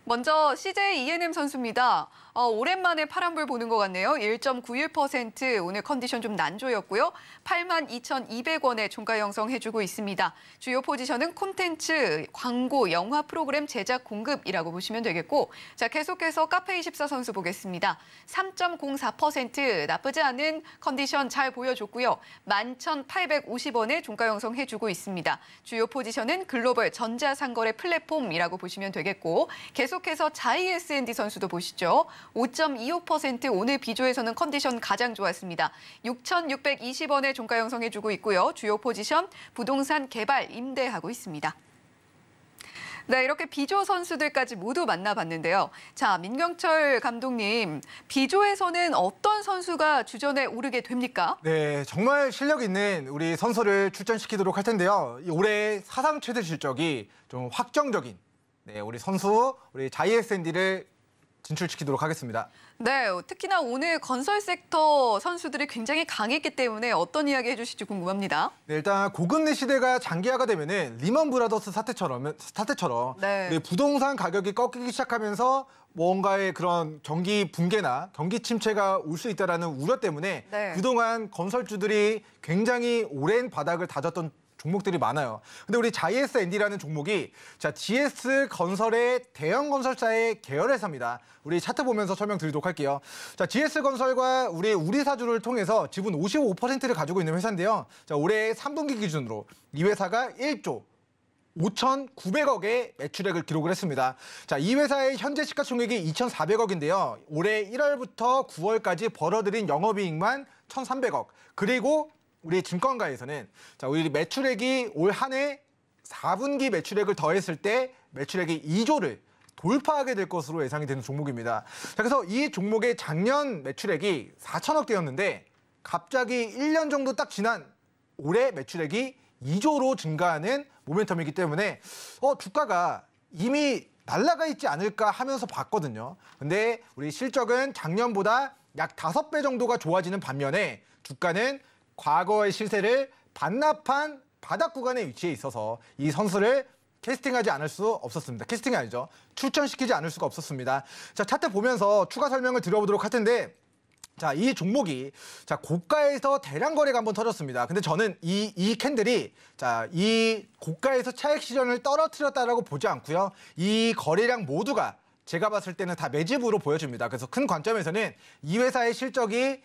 먼저 CJ ENM 선수입니다. 어, 오랜만에 파란불 보는 것 같네요. 1.91% 오늘 컨디션 좀 난조였고요. 82,200원에 종가 형성해주고 있습니다. 주요 포지션은 콘텐츠, 광고, 영화 프로그램 제작 공급이라고 보시면 되겠고 자 계속해서 카페24 선수 보겠습니다. 3.04% 나쁘지 않은 컨디션 잘 보여줬고요. 11,850원에 종가 형성해주고 있습니다. 주요 포지션은 글로벌 전자상거래 플랫폼이라고 보시면 되겠고 계속 계속해서 자이 SND 선수도 보시죠. 5.25% 오늘 비조에서는 컨디션 가장 좋았습니다. 6,620원의 종가 형성해주고 있고요. 주요 포지션 부동산 개발, 임대하고 있습니다. 네, 이렇게 비조 선수들까지 모두 만나봤는데요. 자, 민경철 감독님, 비조에서는 어떤 선수가 주전에 오르게 됩니까? 네, 정말 실력 있는 우리 선수를 출전시키도록 할 텐데요. 올해 사상 최대 실적이 좀 확정적인 네, 우리 선수, 우리 자 JSND를 진출시키도록 하겠습니다. 네, 특히나 오늘 건설 섹터 선수들이 굉장히 강했기 때문에 어떤 이야기 해주실지 궁금합니다. 네, 일단 고금리 시대가 장기화가 되면 리먼 브라더스 사태처럼, 사태처럼 네. 부동산 가격이 꺾이기 시작하면서 뭔가의 그런 경기 붕괴나 경기 침체가 올 수 있다는 라 우려 때문에 네. 그동안 건설주들이 굉장히 오랜 바닥을 다졌던 종목들이 많아요. 근데 우리 자이에스 n 디라는 종목이 자 GS 건설의 대형 건설사의 계열 회사입니다. 우리 차트 보면서 설명드리도록 할게요. 자 GS 건설과 우리 우리사주를 통해서 지분 55%를 가지고 있는 회사인데요. 자 올해 3분기 기준으로 이 회사가 1조 5,900억의 매출액을 기록을 했습니다. 자, 이 회사의 현재 시가총액이 2,400억인데요. 올해 1월부터 9월까지 벌어들인 영업이익만 1,300억, 그리고 우리 증권가에서는 자 우리 매출액이 올한해 4분기 매출액을 더했을 때 매출액이 2조를 돌파하게 될 것으로 예상이 되는 종목입니다. 자, 그래서 이 종목의 작년 매출액이 4천억대였는데 갑자기 1년 정도 딱 지난 올해 매출액이 2조로 증가하는 모멘텀이기 때문에 어 주가가 이미 날라가 있지 않을까 하면서 봤거든요. 근데 우리 실적은 작년보다 약5배 정도가 좋아지는 반면에 주가는 과거의 실세를 반납한 바닥 구간의 위치에 있어서 이 선수를 캐스팅하지 않을 수 없었습니다. 캐스팅이 아니죠. 추천시키지 않을 수가 없었습니다. 자, 차트 보면서 추가 설명을 드려보도록 할 텐데 자, 이 종목이 자, 고가에서 대량 거래가 한번 터졌습니다. 근데 저는 이, 이 캔들이 자, 이 고가에서 차익 실현을 떨어뜨렸다라고 보지 않고요. 이 거래량 모두가 제가 봤을 때는 다 매집으로 보여집니다 그래서 큰 관점에서는 이 회사의 실적이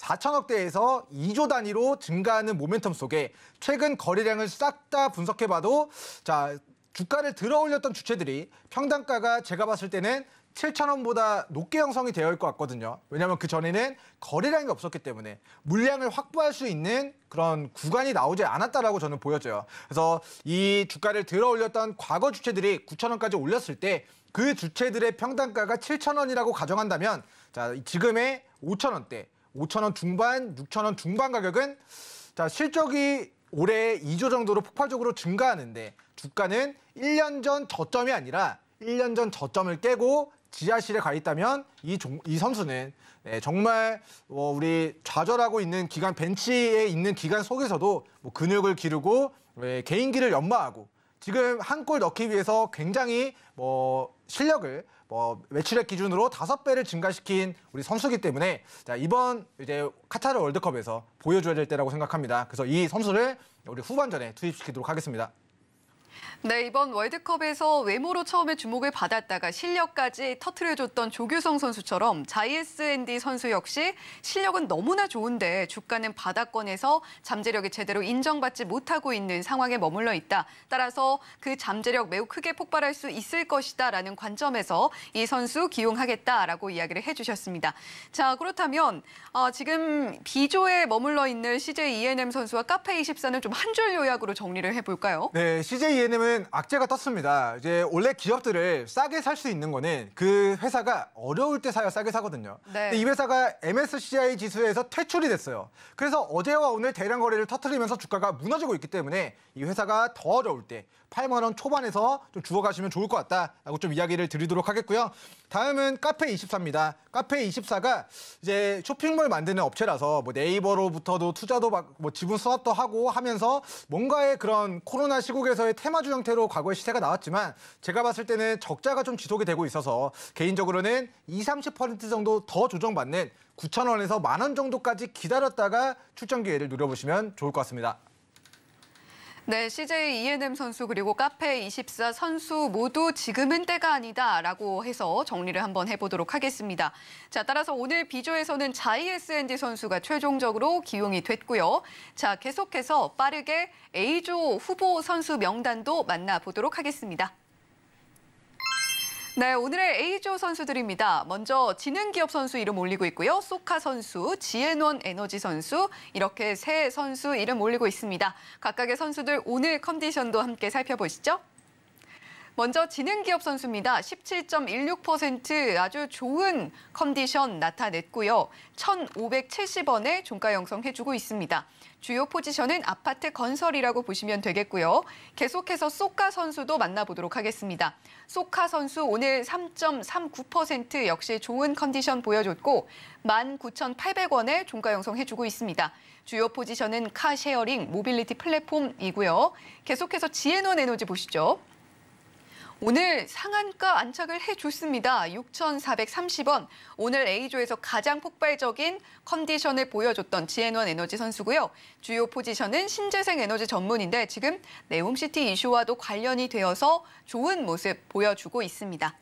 4천억 대에서 2조 단위로 증가하는 모멘텀 속에 최근 거래량을 싹 다 분석해봐도 자 주가를 들어올렸던 주체들이 평단가가 제가 봤을 때는 7천원보다 높게 형성이 되어 있을 것 같거든요. 왜냐하면 그 전에는 거래량이 없었기 때문에 물량을 확보할 수 있는 그런 구간이 나오지 않았다라고 저는 보여져요. 그래서 이 주가를 들어올렸던 과거 주체들이 9천원까지 올렸을 때 그 주체들의 평단가가 7천원이라고 가정한다면 자 지금의 5천원대 5천 원 중반, 6천 원 중반 가격은 자 실적이 올해 2조 정도로 폭발적으로 증가하는데 주가는 1년 전 저점이 아니라 1년 전 저점을 깨고 지하실에 가 있다면 이, 종, 이 선수는 네, 정말 어, 우리 좌절하고 있는 기간 벤치에 있는 기간 속에서도 뭐 근육을 기르고 네, 개인기를 연마하고 지금 한 골 넣기 위해서 굉장히 뭐 실력을 뭐 매출액 기준으로 다섯 배를 증가시킨 우리 선수기 때문에 자, 이번 이제 카타르 월드컵에서 보여줘야 될 때라고 생각합니다. 그래서 이 선수를 우리 후반전에 투입시키도록 하겠습니다. 네, 이번 월드컵에서 외모로 처음에 주목을 받았다가 실력까지 터트려줬던 조규성 선수처럼 JSND 선수 역시 실력은 너무나 좋은데 주가는 바닥권에서 잠재력이 제대로 인정받지 못하고 있는 상황에 머물러 있다. 따라서 그 잠재력 매우 크게 폭발할 수 있을 것이다 라는 관점에서 이 선수 기용하겠다라고 이야기를 해주셨습니다. 자, 그렇다면 어, 지금 B조에 머물러 있는 CJ ENM 선수와 카페24는 좀 한 줄 요약으로 정리를 해볼까요? 네, CJ e A&M은 악재가 떴습니다. 이제 원래 기업들을 싸게 살 수 있는 거는 그 회사가 어려울 때 사야 싸게 사거든요. 네. 근데 이 회사가 MSCI 지수에서 퇴출이 됐어요. 그래서 어제와 오늘 대량 거래를 터트리면서 주가가 무너지고 있기 때문에 이 회사가 더 어려울 때 8만 원 초반에서 좀 주워가시면 좋을 것 같다라고 좀 이야기를 드리도록 하겠고요. 다음은 카페24입니다. 카페24가 이제 쇼핑몰 만드는 업체라서 뭐 네이버로부터도 투자도 막뭐 지분 수합도 하고 하면서 뭔가의 그런 코로나 시국에서의 테 테마주 형태로 과거에 시세가 나왔지만 제가 봤을 때는 적자가 좀 지속이 되고 있어서 개인적으로는 20, 30% 정도 더 조정받는 9,000원에서 만 원 정도까지 기다렸다가 출전 기회를 누려보시면 좋을 것 같습니다. 네, CJ e 에 m 선수 그리고 카페 24 선수 모두 지금은 때가 아니다라고 해서 정리를 한번 해보도록 하겠습니다. 자, 따라서 오늘 비조에서는 자이SND 선수가 최종적으로 기용이 됐고요. 자, 계속해서 빠르게 A조 후보 선수 명단도 만나보도록 하겠습니다. 네, 오늘의 A조 선수들입니다. 먼저 지능기업 선수 이름 올리고 있고요. 소카 선수, 지앤원 에너지 선수 이렇게 세 선수 이름 올리고 있습니다. 각각의 선수들 오늘 컨디션도 함께 살펴보시죠. 먼저 지능기업 선수입니다. 17.16% 아주 좋은 컨디션 나타냈고요. 1,570원에 종가 형성해주고 있습니다. 주요 포지션은 아파트 건설이라고 보시면 되겠고요. 계속해서 소카 선수도 만나보도록 하겠습니다. 소카 선수 오늘 3.39% 역시 좋은 컨디션 보여줬고 19,800원에 종가 형성해주고 있습니다. 주요 포지션은 카쉐어링, 모빌리티 플랫폼이고요. 계속해서 지앤원 에너지 보시죠. 오늘 상한가 안착을 해줬습니다. 6,430원. 오늘 A조에서 가장 폭발적인 컨디션을 보여줬던 GN1 에너지 선수고요. 주요 포지션은 신재생 에너지 전문인데 지금 네옴시티 이슈와도 관련이 되어서 좋은 모습 보여주고 있습니다.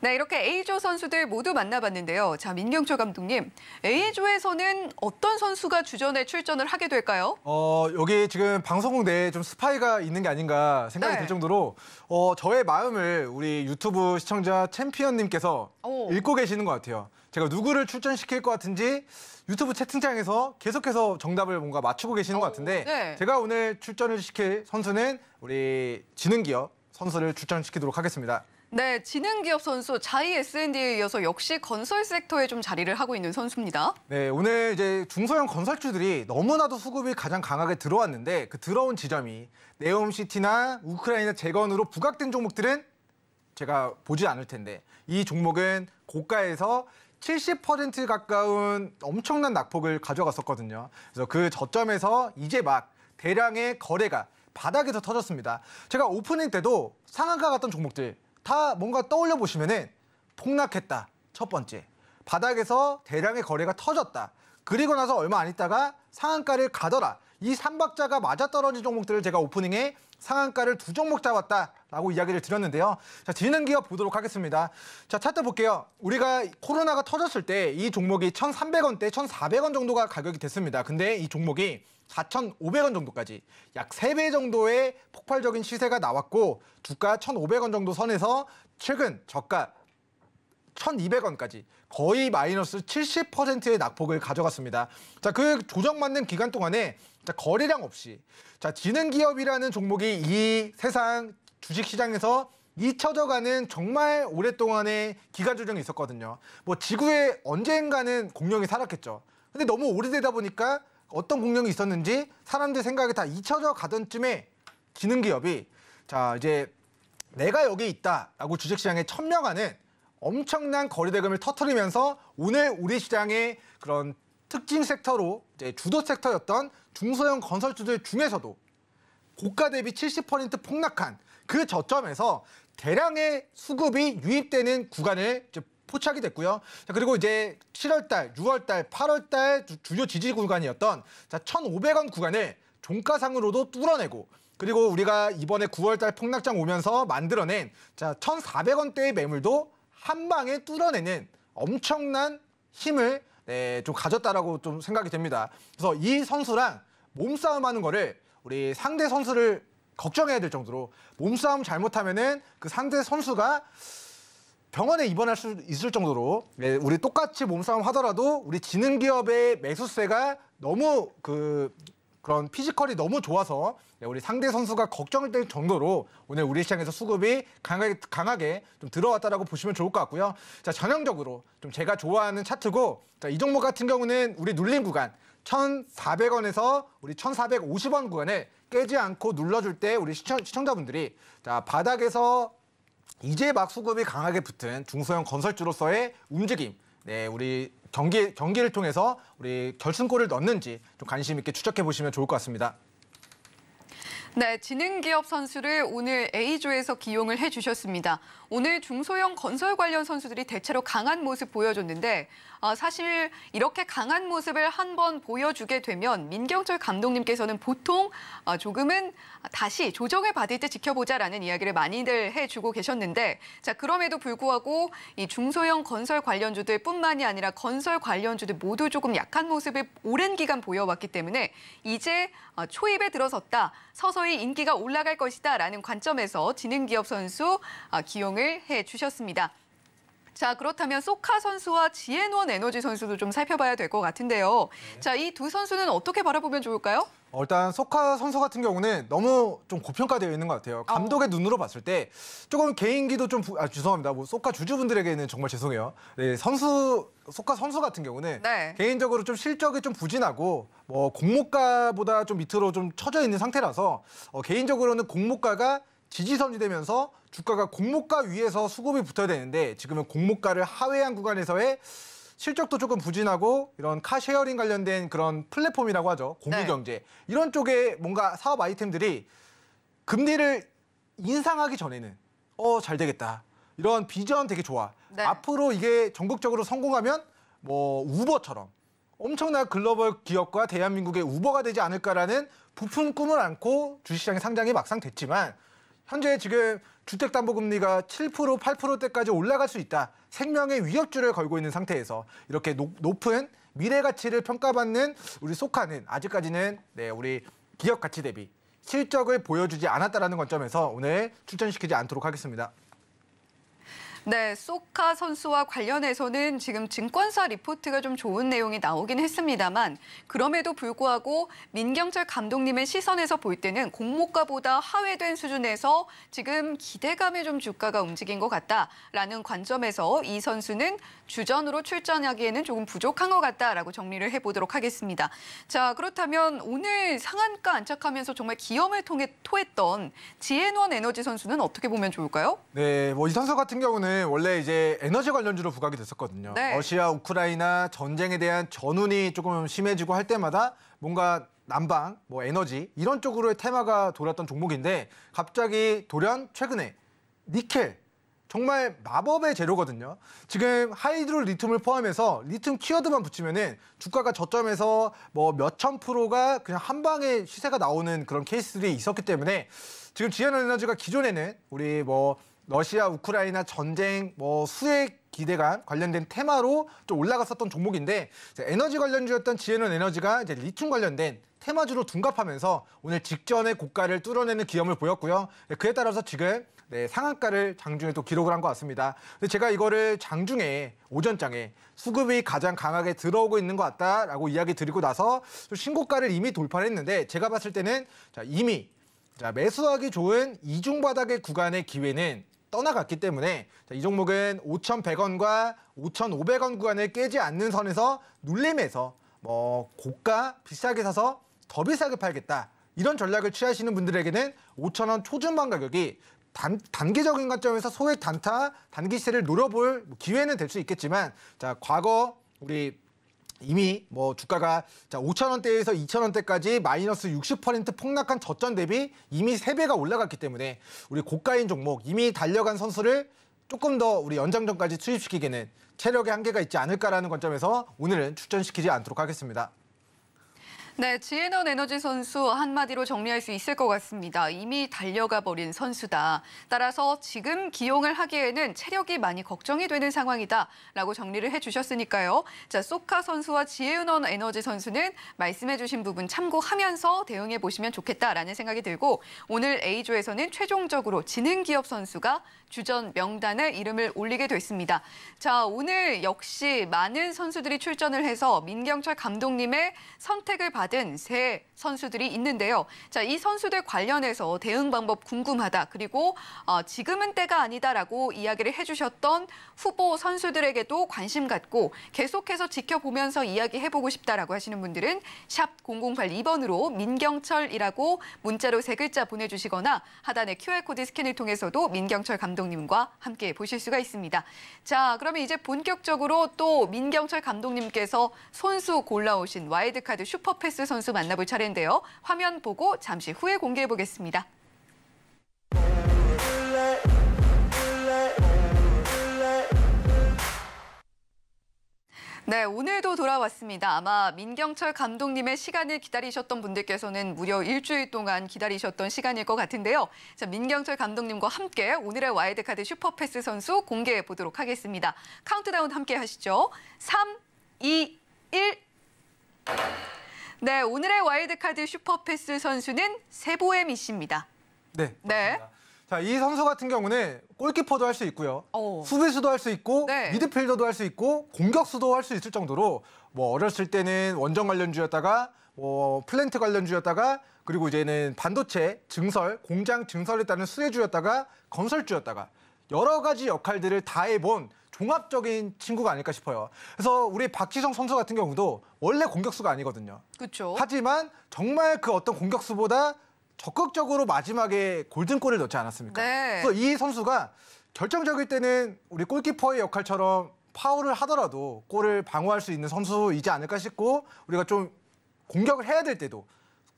네, 이렇게 A조 선수들 모두 만나봤는데요. 자, 민경철 감독님, A조에서는 어떤 선수가 주전에 출전을 하게 될까요? 어, 여기 지금 방송국 내에 좀 스파이가 있는 게 아닌가 생각이 네. 들 정도로 어, 저의 마음을 우리 유튜브 시청자 챔피언님께서 오. 읽고 계시는 것 같아요. 제가 누구를 출전시킬 것 같은지 유튜브 채팅창에서 계속해서 정답을 뭔가 맞추고 계시는 것 같은데 네. 제가 오늘 출전을 시킬 선수는 우리 지능기업 선수를 출전시키도록 하겠습니다. 네, 지능기업 선수 자이 S&D에 이어서 역시 건설 섹터에 좀 자리를 하고 있는 선수입니다. 네, 오늘 이제 중소형 건설주들이 너무나도 수급이 가장 강하게 들어왔는데 그 들어온 지점이 네옴시티나 우크라이나 재건으로 부각된 종목들은 제가 보지 않을 텐데 이 종목은 고가에서 70% 가까운 엄청난 낙폭을 가져갔었거든요. 그래서 그 저점에서 이제 막 대량의 거래가 바닥에서 터졌습니다. 제가 오프닝 때도 상한가 갔던 종목들 다 뭔가 떠올려 보시면은 폭락했다. 첫 번째. 바닥에서 대량의 거래가 터졌다. 그리고 나서 얼마 안 있다가 상한가를 가더라. 이 삼박자가 맞아떨어진 종목들을 제가 오프닝에 상한가를 두 종목 잡았다라고 이야기를 드렸는데요. 자, 지는 기업 보도록 하겠습니다. 자, 차트 볼게요. 우리가 코로나가 터졌을 때 이 종목이 1,300원대, 1,400원 정도가 가격이 됐습니다. 근데 이 종목이 4,500원 정도까지 약 3배 정도의 폭발적인 시세가 나왔고 주가 1,500원 정도 선에서 최근 저가 1,200원까지 거의 마이너스 70%의 낙폭을 가져갔습니다. 자, 그 조정받는 기간 동안에 자, 거래량 없이 자, 지능 기업이라는 종목이 이 세상 주식 시장에서 잊혀져가는 정말 오랫동안의 기간 조정이 있었거든요. 뭐 지구에 언젠가는 공룡이 살았겠죠. 근데 너무 오래되다 보니까 어떤 공룡이 있었는지 사람들 생각이다 잊혀져 가던 쯤에 기능기업이자 이제 내가 여기 있다라고 주식시장에 천명하는 엄청난 거래대금을 터트리면서 오늘 우리 시장의 그런 특징 섹터로 이제 주도 섹터였던 중소형 건설주들 중에서도 고가 대비 70% 폭락한 그 저점에서 대량의 수급이 유입되는 구간을 포착이 됐고요. 자, 그리고 이제 7월달, 6월달, 8월달 주요 지지 구간이었던 자, 1,500원 구간을 종가상으로도 뚫어내고 그리고 우리가 이번에 9월달 폭락장 오면서 만들어낸 자 1,400원대의 매물도 한 방에 뚫어내는 엄청난 힘을 네, 좀 가졌다라고 좀 생각이 됩니다. 그래서 이 선수랑 몸싸움하는 거를 우리 상대 선수를 걱정해야 될 정도로 몸싸움 잘못하면은 그 상대 선수가 병원에 입원할 수 있을 정도로 예, 우리 똑같이 몸싸움 하더라도 우리 지능 기업의 매수세가 너무 그 그런 피지컬이 너무 좋아서 예, 우리 상대 선수가 걱정될 정도로 오늘 우리 시장에서 수급이 강하게, 강하게 좀 들어왔다라고 보시면 좋을 것 같고요. 자, 전형적으로 좀 제가 좋아하는 차트고 자, 이 종목 같은 경우는 우리 눌림 구간 1,400원에서 우리 1,450원 구간에 깨지 않고 눌러줄 때 우리 시청, 시청자분들이 자, 바닥에서 이제 막 수급이 강하게 붙은 중소형 건설주로서의 움직임. 네, 우리 경기 경기를 통해서 우리 결승골을 넣는지 좀 관심 있게 추적해 보시면 좋을 것 같습니다. 네, 지능기업 선수를 오늘 A조에서 기용을 해주셨습니다. 오늘 중소형 건설 관련 선수들이 대체로 강한 모습 보여줬는데 아, 사실 이렇게 강한 모습을 한 번 보여주게 되면 민경철 감독님께서는 보통 아, 조금은 다시 조정을 받을 때 지켜보자라는 이야기를 많이들 해주고 계셨는데 자 그럼에도 불구하고 이 중소형 건설 관련주들 뿐만이 아니라 건설 관련주들 모두 조금 약한 모습을 오랜 기간 보여왔기 때문에 이제 아, 초입에 들어섰다 서서히 인기가 올라갈 것이다라는 관점에서 지능기업 선수 아, 기용을 소개를 해주셨습니다. 자 그렇다면 소카 선수와 지앤원 에너지 선수도 좀 살펴봐야 될 것 같은데요. 네. 자이 두 선수는 어떻게 바라보면 좋을까요? 어, 일단 소카 선수 같은 경우는 너무 좀 고평가되어 있는 것 같아요. 감독의 어. 눈으로 봤을 때 조금 개인기도 좀 아, 죄송합니다. 뭐 소카 주주분들에게는 정말 죄송해요. 네, 선수 소카 선수 같은 경우는 네. 개인적으로 좀 실적이 좀 부진하고 뭐 공모가보다 좀 밑으로 좀 처져 있는 상태라서 어, 개인적으로는 공모가가 지지선이 되면서 주가가 공모가 위에서 수급이 붙어야 되는데 지금은 공모가를 하회한 구간에서의 실적도 조금 부진하고 이런 카쉐어링 관련된 그런 플랫폼이라고 하죠. 공유경제. 네. 이런 쪽에 뭔가 사업 아이템들이 금리를 인상하기 전에는 어, 잘 되겠다. 이런 비전 되게 좋아. 네. 앞으로 이게 전국적으로 성공하면 뭐 우버처럼 엄청난 글로벌 기업과 대한민국의 우버가 되지 않을까라는 부푼 꿈을 안고 주식시장에 상장이 막상 됐지만 현재 지금 주택담보금리가 7% 8%대까지 올라갈 수 있다. 생명의 위협주를 걸고 있는 상태에서 이렇게 높은 미래 가치를 평가받는 우리 소카는 아직까지는 네, 우리 기업 가치 대비 실적을 보여주지 않았다라는 관점에서 오늘 출전시키지 않도록 하겠습니다. 네, 소카 선수와 관련해서는 지금 증권사 리포트가 좀 좋은 내용이 나오긴 했습니다만 그럼에도 불구하고 민경철 감독님의 시선에서 볼 때는 공모가보다 하회된 수준에서 지금 기대감에 좀 주가가 움직인 것 같다라는 관점에서 이 선수는 주전으로 출전하기에는 조금 부족한 것 같다라고 정리를 해보도록 하겠습니다. 자, 그렇다면 오늘 상한가 안착하면서 정말 기염을 통해 토했던 지앤원 에너지 선수는 어떻게 보면 좋을까요? 네, 뭐 이 선수 같은 경우는 경우는 원래 이제 에너지 관련주로 부각이 됐었거든요. 네. 러시아 우크라이나 전쟁에 대한 전운이 조금 심해지고 할 때마다 뭔가 난방, 뭐 에너지 이런 쪽으로의 테마가 돌았던 종목인데 갑자기 돌연 최근에 니켈 정말 마법의 재료거든요. 지금 하이드로 리튬을 포함해서 리튬 키워드만 붙이면은 주가가 저점에서 뭐 몇천 프로가 그냥 한 방에 시세가 나오는 그런 케이스들이 있었기 때문에 지금 지연 에너지가 기존에는 우리 뭐 러시아 우크라이나 전쟁 뭐 수액 기대감 관련된 테마로 좀 올라갔었던 종목인데 에너지 관련주였던 지에논 에너지가 이제 리튬 관련된 테마주로 둔갑하면서 오늘 직전의 고가를 뚫어내는 기염을 보였고요. 네, 그에 따라서 지금 네, 상한가를 장중에 또 기록을 한 것 같습니다. 근데 제가 이거를 장중에 오전장에 수급이 가장 강하게 들어오고 있는 것 같다라고 이야기 드리고 나서 신고가를 이미 돌파를 했는데 제가 봤을 때는 자, 이미 자, 매수하기 좋은 이중 바닥의 구간의 기회는 떠나갔기 때문에 자, 이 종목은 5,100원과 5,500원 구간을 깨지 않는 선에서 눌림에서 뭐 고가 비싸게 사서 더 비싸게 팔겠다 이런 전략을 취하시는 분들에게는 5,000원 초중반 가격이 단, 단기적인 관점에서 소액 단타, 단기 시세를 노려볼 기회는 될 수 있겠지만 자 과거 우리 이미 뭐 주가가 자 5천 원대에서 2천 원대까지 마이너스 60% 폭락한 저점 대비 이미 3배가 올라갔기 때문에 우리 고가인 종목 이미 달려간 선수를 조금 더 우리 연장전까지 투입시키기는 에 체력의 한계가 있지 않을까라는 관점에서 오늘은 추천시키지 않도록 하겠습니다. 네, 지혜넌 에너지 선수 한마디로 정리할 수 있을 것 같습니다. 이미 달려가 버린 선수다. 따라서 지금 기용을 하기에는 체력이 많이 걱정이 되는 상황이다라고 정리를 해주셨으니까요. 자, 소카 선수와 지혜넌 에너지 선수는 말씀해주신 부분 참고하면서 대응해 보시면 좋겠다라는 생각이 들고 오늘 A조에서는 최종적으로 지능기업 선수가 주전 명단에 이름을 올리게 됐습니다. 자, 오늘 역시 많은 선수들이 출전을 해서 민경철 감독님의 선택을 받은 세 선수들이 있는데요. 자, 이 선수들 관련해서 대응 방법 궁금하다. 그리고 어, 지금은 때가 아니다라고 이야기를 해주셨던 후보 선수들에게도 관심 갖고 계속해서 지켜보면서 이야기해보고 싶다라고 하시는 분들은 샵 0082번으로 민경철이라고 문자로 세 글자 보내주시거나 하단에 QR코드 스캔을 통해서도 민경철 감독 감독님과 함께 보실 수가 있습니다. 자, 그러면 이제 본격적으로 또 민경철 감독님께서 선수 골라오신 와이드카드 슈퍼패스 선수 만나볼 차례인데요. 화면 보고 잠시 후에 공개해 보겠습니다. 네, 오늘도 돌아왔습니다. 아마 민경철 감독님의 시간을 기다리셨던 분들께서는 무려 일주일 동안 기다리셨던 시간일 것 같은데요. 자, 민경철 감독님과 함께 오늘의 와이드카드 슈퍼패스 선수 공개해 보도록 하겠습니다. 카운트다운 함께 하시죠. 3, 2, 1. 네, 오늘의 와이드카드 슈퍼패스 선수는 세보엠 이십니다 네. 맞습니다. 네. 자, 이 선수 같은 경우는 골키퍼도 할 수 있고요. 오. 어. 수비수도 할 수 있고 네. 미드필더도 할 수 있고 공격수도 할 수 있을 정도로 뭐 어렸을 때는 원정 관련주였다가 뭐 플랜트 관련주였다가 그리고 이제는 반도체 증설, 공장 증설에 따른 수혜주였다가 건설주였다가 여러 가지 역할들을 다 해본 종합적인 친구가 아닐까 싶어요. 그래서 우리 박지성 선수 같은 경우도 원래 공격수가 아니거든요. 그렇죠. 하지만 정말 그 어떤 공격수보다 적극적으로 마지막에 골든골을 넣지 않았습니까? 네. 그래서 이 선수가 결정적일 때는 우리 골키퍼의 역할처럼 파울을 하더라도 골을 방어할 수 있는 선수이지 않을까 싶고 우리가 좀 공격을 해야 될 때도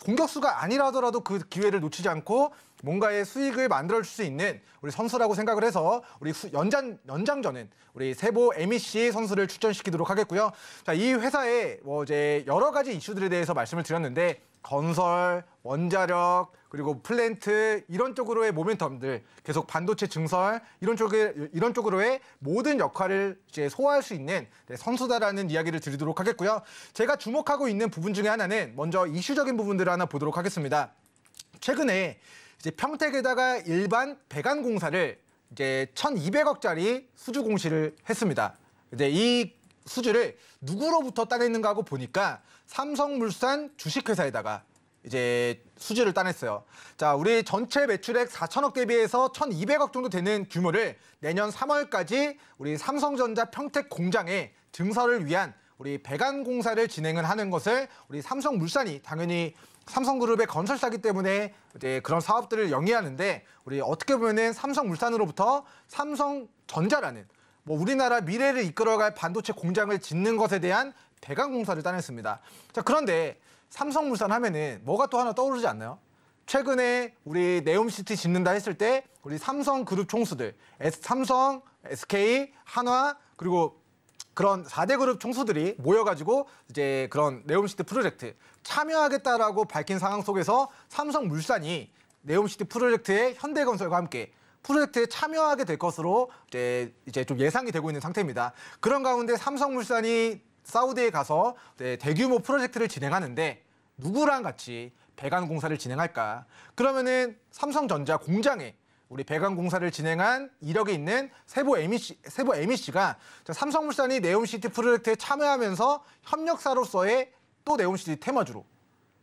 공격수가 아니라더라도 그 기회를 놓치지 않고 뭔가의 수익을 만들어 줄수 있는 우리 선수라고 생각을 해서 우리 연장 연장전은 우리 세보 에미 씨 e 선수를 출전시키도록 하겠고요. 자, 이 회사에 뭐 이제 여러 가지 이슈들에 대해서 말씀을 드렸는데 건설, 원자력, 그리고 플랜트 이런 쪽으로의 모멘텀들 계속 반도체 증설 이런 쪽에 이런 쪽으로의 모든 역할을 이제 소화할 수 있는 네, 선수다라는 이야기를 드리도록 하겠고요. 제가 주목하고 있는 부분 중에 하나는 먼저 이슈적인 부분들을 하나 보도록 하겠습니다. 최근에 이제 평택에다가 일반 배관 공사를 이제 1,200억짜리 수주 공시를 했습니다. 이제 이 수주를 누구로부터 따냈는가 하고 보니까 삼성물산 주식회사에다가 이제 수지를 따냈어요. 자, 우리 전체 매출액 4천억 대비해서 1,200억 정도 되는 규모를 내년 3월까지 우리 삼성전자 평택 공장에 증설을 위한 우리 배관 공사를 진행을 하는 것을 우리 삼성물산이 당연히 삼성그룹의 건설사기 때문에 이제 그런 사업들을 영위하는데 우리 어떻게 보면은 삼성물산으로부터 삼성전자라는 뭐 우리나라 미래를 이끌어갈 반도체 공장을 짓는 것에 대한 대강공사를 따냈습니다. 자 그런데 삼성물산 하면은 뭐가 또 하나 떠오르지 않나요? 최근에 우리 네옴시티 짓는다 했을 때 우리 삼성그룹 총수들 삼성, SK, 한화 그리고 그런 4대 그룹 총수들이 모여가지고 이제 그런 네옴시티 프로젝트 참여하겠다라고 밝힌 상황 속에서 삼성물산이 네옴시티 프로젝트의 현대건설과 함께 프로젝트에 참여하게 될 것으로 이제, 이제 좀 예상이 되고 있는 상태입니다. 그런 가운데 삼성물산이 사우디에 가서 네, 대규모 프로젝트를 진행하는데 누구랑 같이 배관 공사를 진행할까? 그러면은 삼성전자 공장에 우리 배관 공사를 진행한 이력이 있는 세보 에미씨 세보 에미씨가 삼성물산이 네온시티 프로젝트에 참여하면서 협력사로서의 또 네온시티 테마주로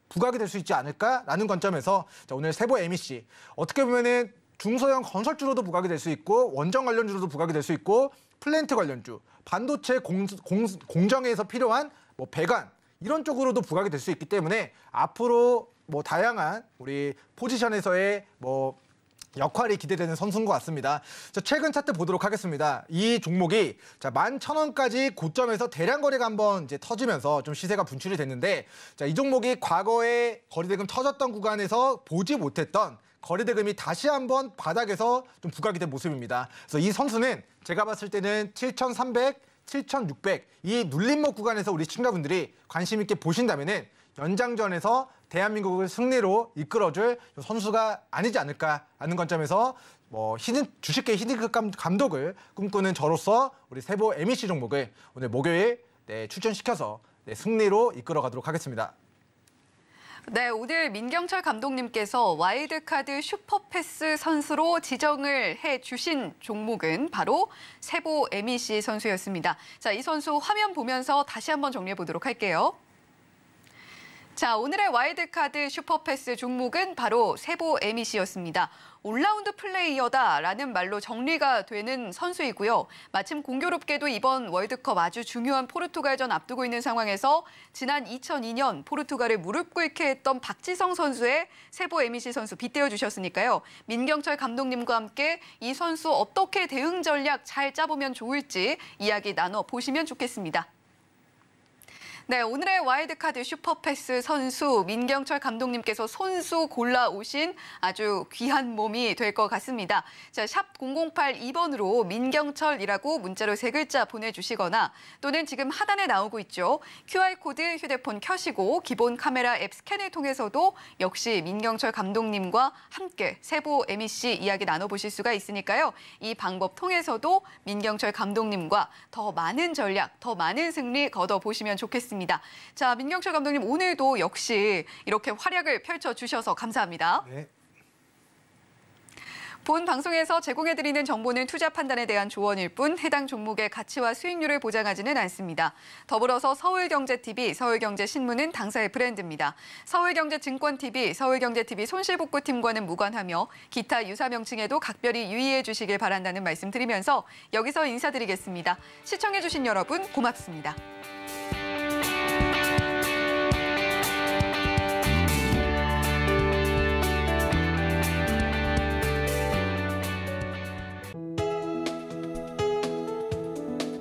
부각이 될 수 있지 않을까라는 관점에서 오늘 세보 에미씨 어떻게 보면은 중소형 건설주로도 부각이 될 수 있고 원전 관련주로도 부각이 될 수 있고 플랜트 관련주, 반도체 공, 공, 공정에서 필요한 뭐 배관 이런 쪽으로도 부각이 될 수 있기 때문에 앞으로 뭐 다양한 우리 포지션에서의 뭐 역할이 기대되는 선수인 것 같습니다. 자, 최근 차트 보도록 하겠습니다. 이 종목이 자, 11,000원까지 고점에서 대량 거래가 한번 이제 터지면서 좀 시세가 분출이 됐는데 자, 이 종목이 과거에 거래대금 터졌던 구간에서 보지 못했던 거래 대금이 다시 한번 바닥에서 좀 부각이 된 모습입니다. 그래서 이 선수는 제가 봤을 때는 7,300, 7,600 이 눌림목 구간에서 우리 시가분들이 관심 있게 보신다면은 연장전에서 대한민국을 승리로 이끌어줄 선수가 아니지 않을까하는 관점에서 뭐 히든 주식계 히든급 감독을 꿈꾸는 저로서 우리 세보 MEC 종목을 오늘 목요일 네, 출전시켜서 네, 승리로 이끌어가도록 하겠습니다. 네, 오늘 민경철 감독님께서 와일드카드 슈퍼패스 선수로 지정을 해주신 종목은 바로 세보 에미씨 e 선수였습니다. 자, 이 선수 화면 보면서 다시 한번 정리해 보도록 할게요. 자, 오늘의 와일드카드 슈퍼패스 종목은 바로 세보 에미시였습니다. E 올라운드 플레이어다라는 말로 정리가 되는 선수이고요. 마침 공교롭게도 이번 월드컵 아주 중요한 포르투갈전 앞두고 있는 상황에서 지난 2002년 포르투갈을 무릎 꿇게 했던 박지성 선수의 세보 에미시 e 선수 빗대어 주셨으니까요. 민경철 감독님과 함께 이 선수 어떻게 대응 전략 잘 짜보면 좋을지 이야기 나눠 보시면 좋겠습니다. 네, 오늘의 와일드카드 슈퍼패스 선수 민경철 감독님께서 손수 골라오신 아주 귀한 몸이 될 것 같습니다. 자, 샵008 2번으로 민경철이라고 문자로 세 글자 보내주시거나 또는 지금 하단에 나오고 있죠. QR코드 휴대폰 켜시고 기본 카메라 앱 스캔을 통해서도 역시 민경철 감독님과 함께 세부 MEC 이야기 나눠보실 수가 있으니까요. 이 방법 통해서도 민경철 감독님과 더 많은 전략, 더 많은 승리 거둬보시면 좋겠습니다. 하습니다 자, 민경철 감독님 오늘도 역시 이렇게 활약을 펼쳐주셔서 감사합니다. 네. 본 방송에서 제공해드리는 정보는 투자 판단에 대한 조언일 뿐 해당 종목의 가치와 수익률을 보장하지는 않습니다. 더불어서 서울경제TV, 서울경제신문은 당사의 브랜드입니다. 서울경제증권TV, 서울경제TV 손실복구팀과는 무관하며 기타 유사 명칭에도 각별히 유의해 주시길 바란다는 말씀 드리면서 여기서 인사드리겠습니다. 시청해주신 여러분 고맙습니다.